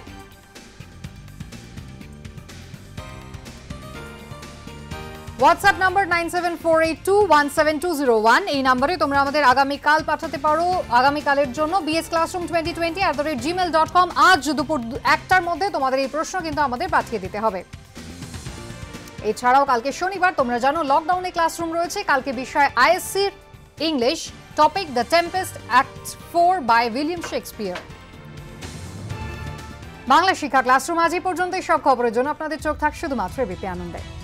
হোয়াটসঅ্যাপ নাম্বার নাইন এই নাম্বারে তোমরা আমাদের আগামীকাল পাঠাতে পারো আগামীকালের জন্য BS classroom twenty twenty dot com আজ দুপুর একটার মধ্যে তোমাদের এই প্রশ্ন কিন্তু আমাদের পাঠিয়ে দিতে হবে এছাড়াও কালকে শনিবার তোমরা জানো লকডাউনে ক্লাসরুম রয়েছে কালকে বিষয় ISC English topic the Tempest act four by William Shakespeare Bangla Shiksha classroom আজ এই পর্যন্ত সব খবরের জন্য আপনাদের চোখ থাক শুধুমাত্র বিপি আনন্দে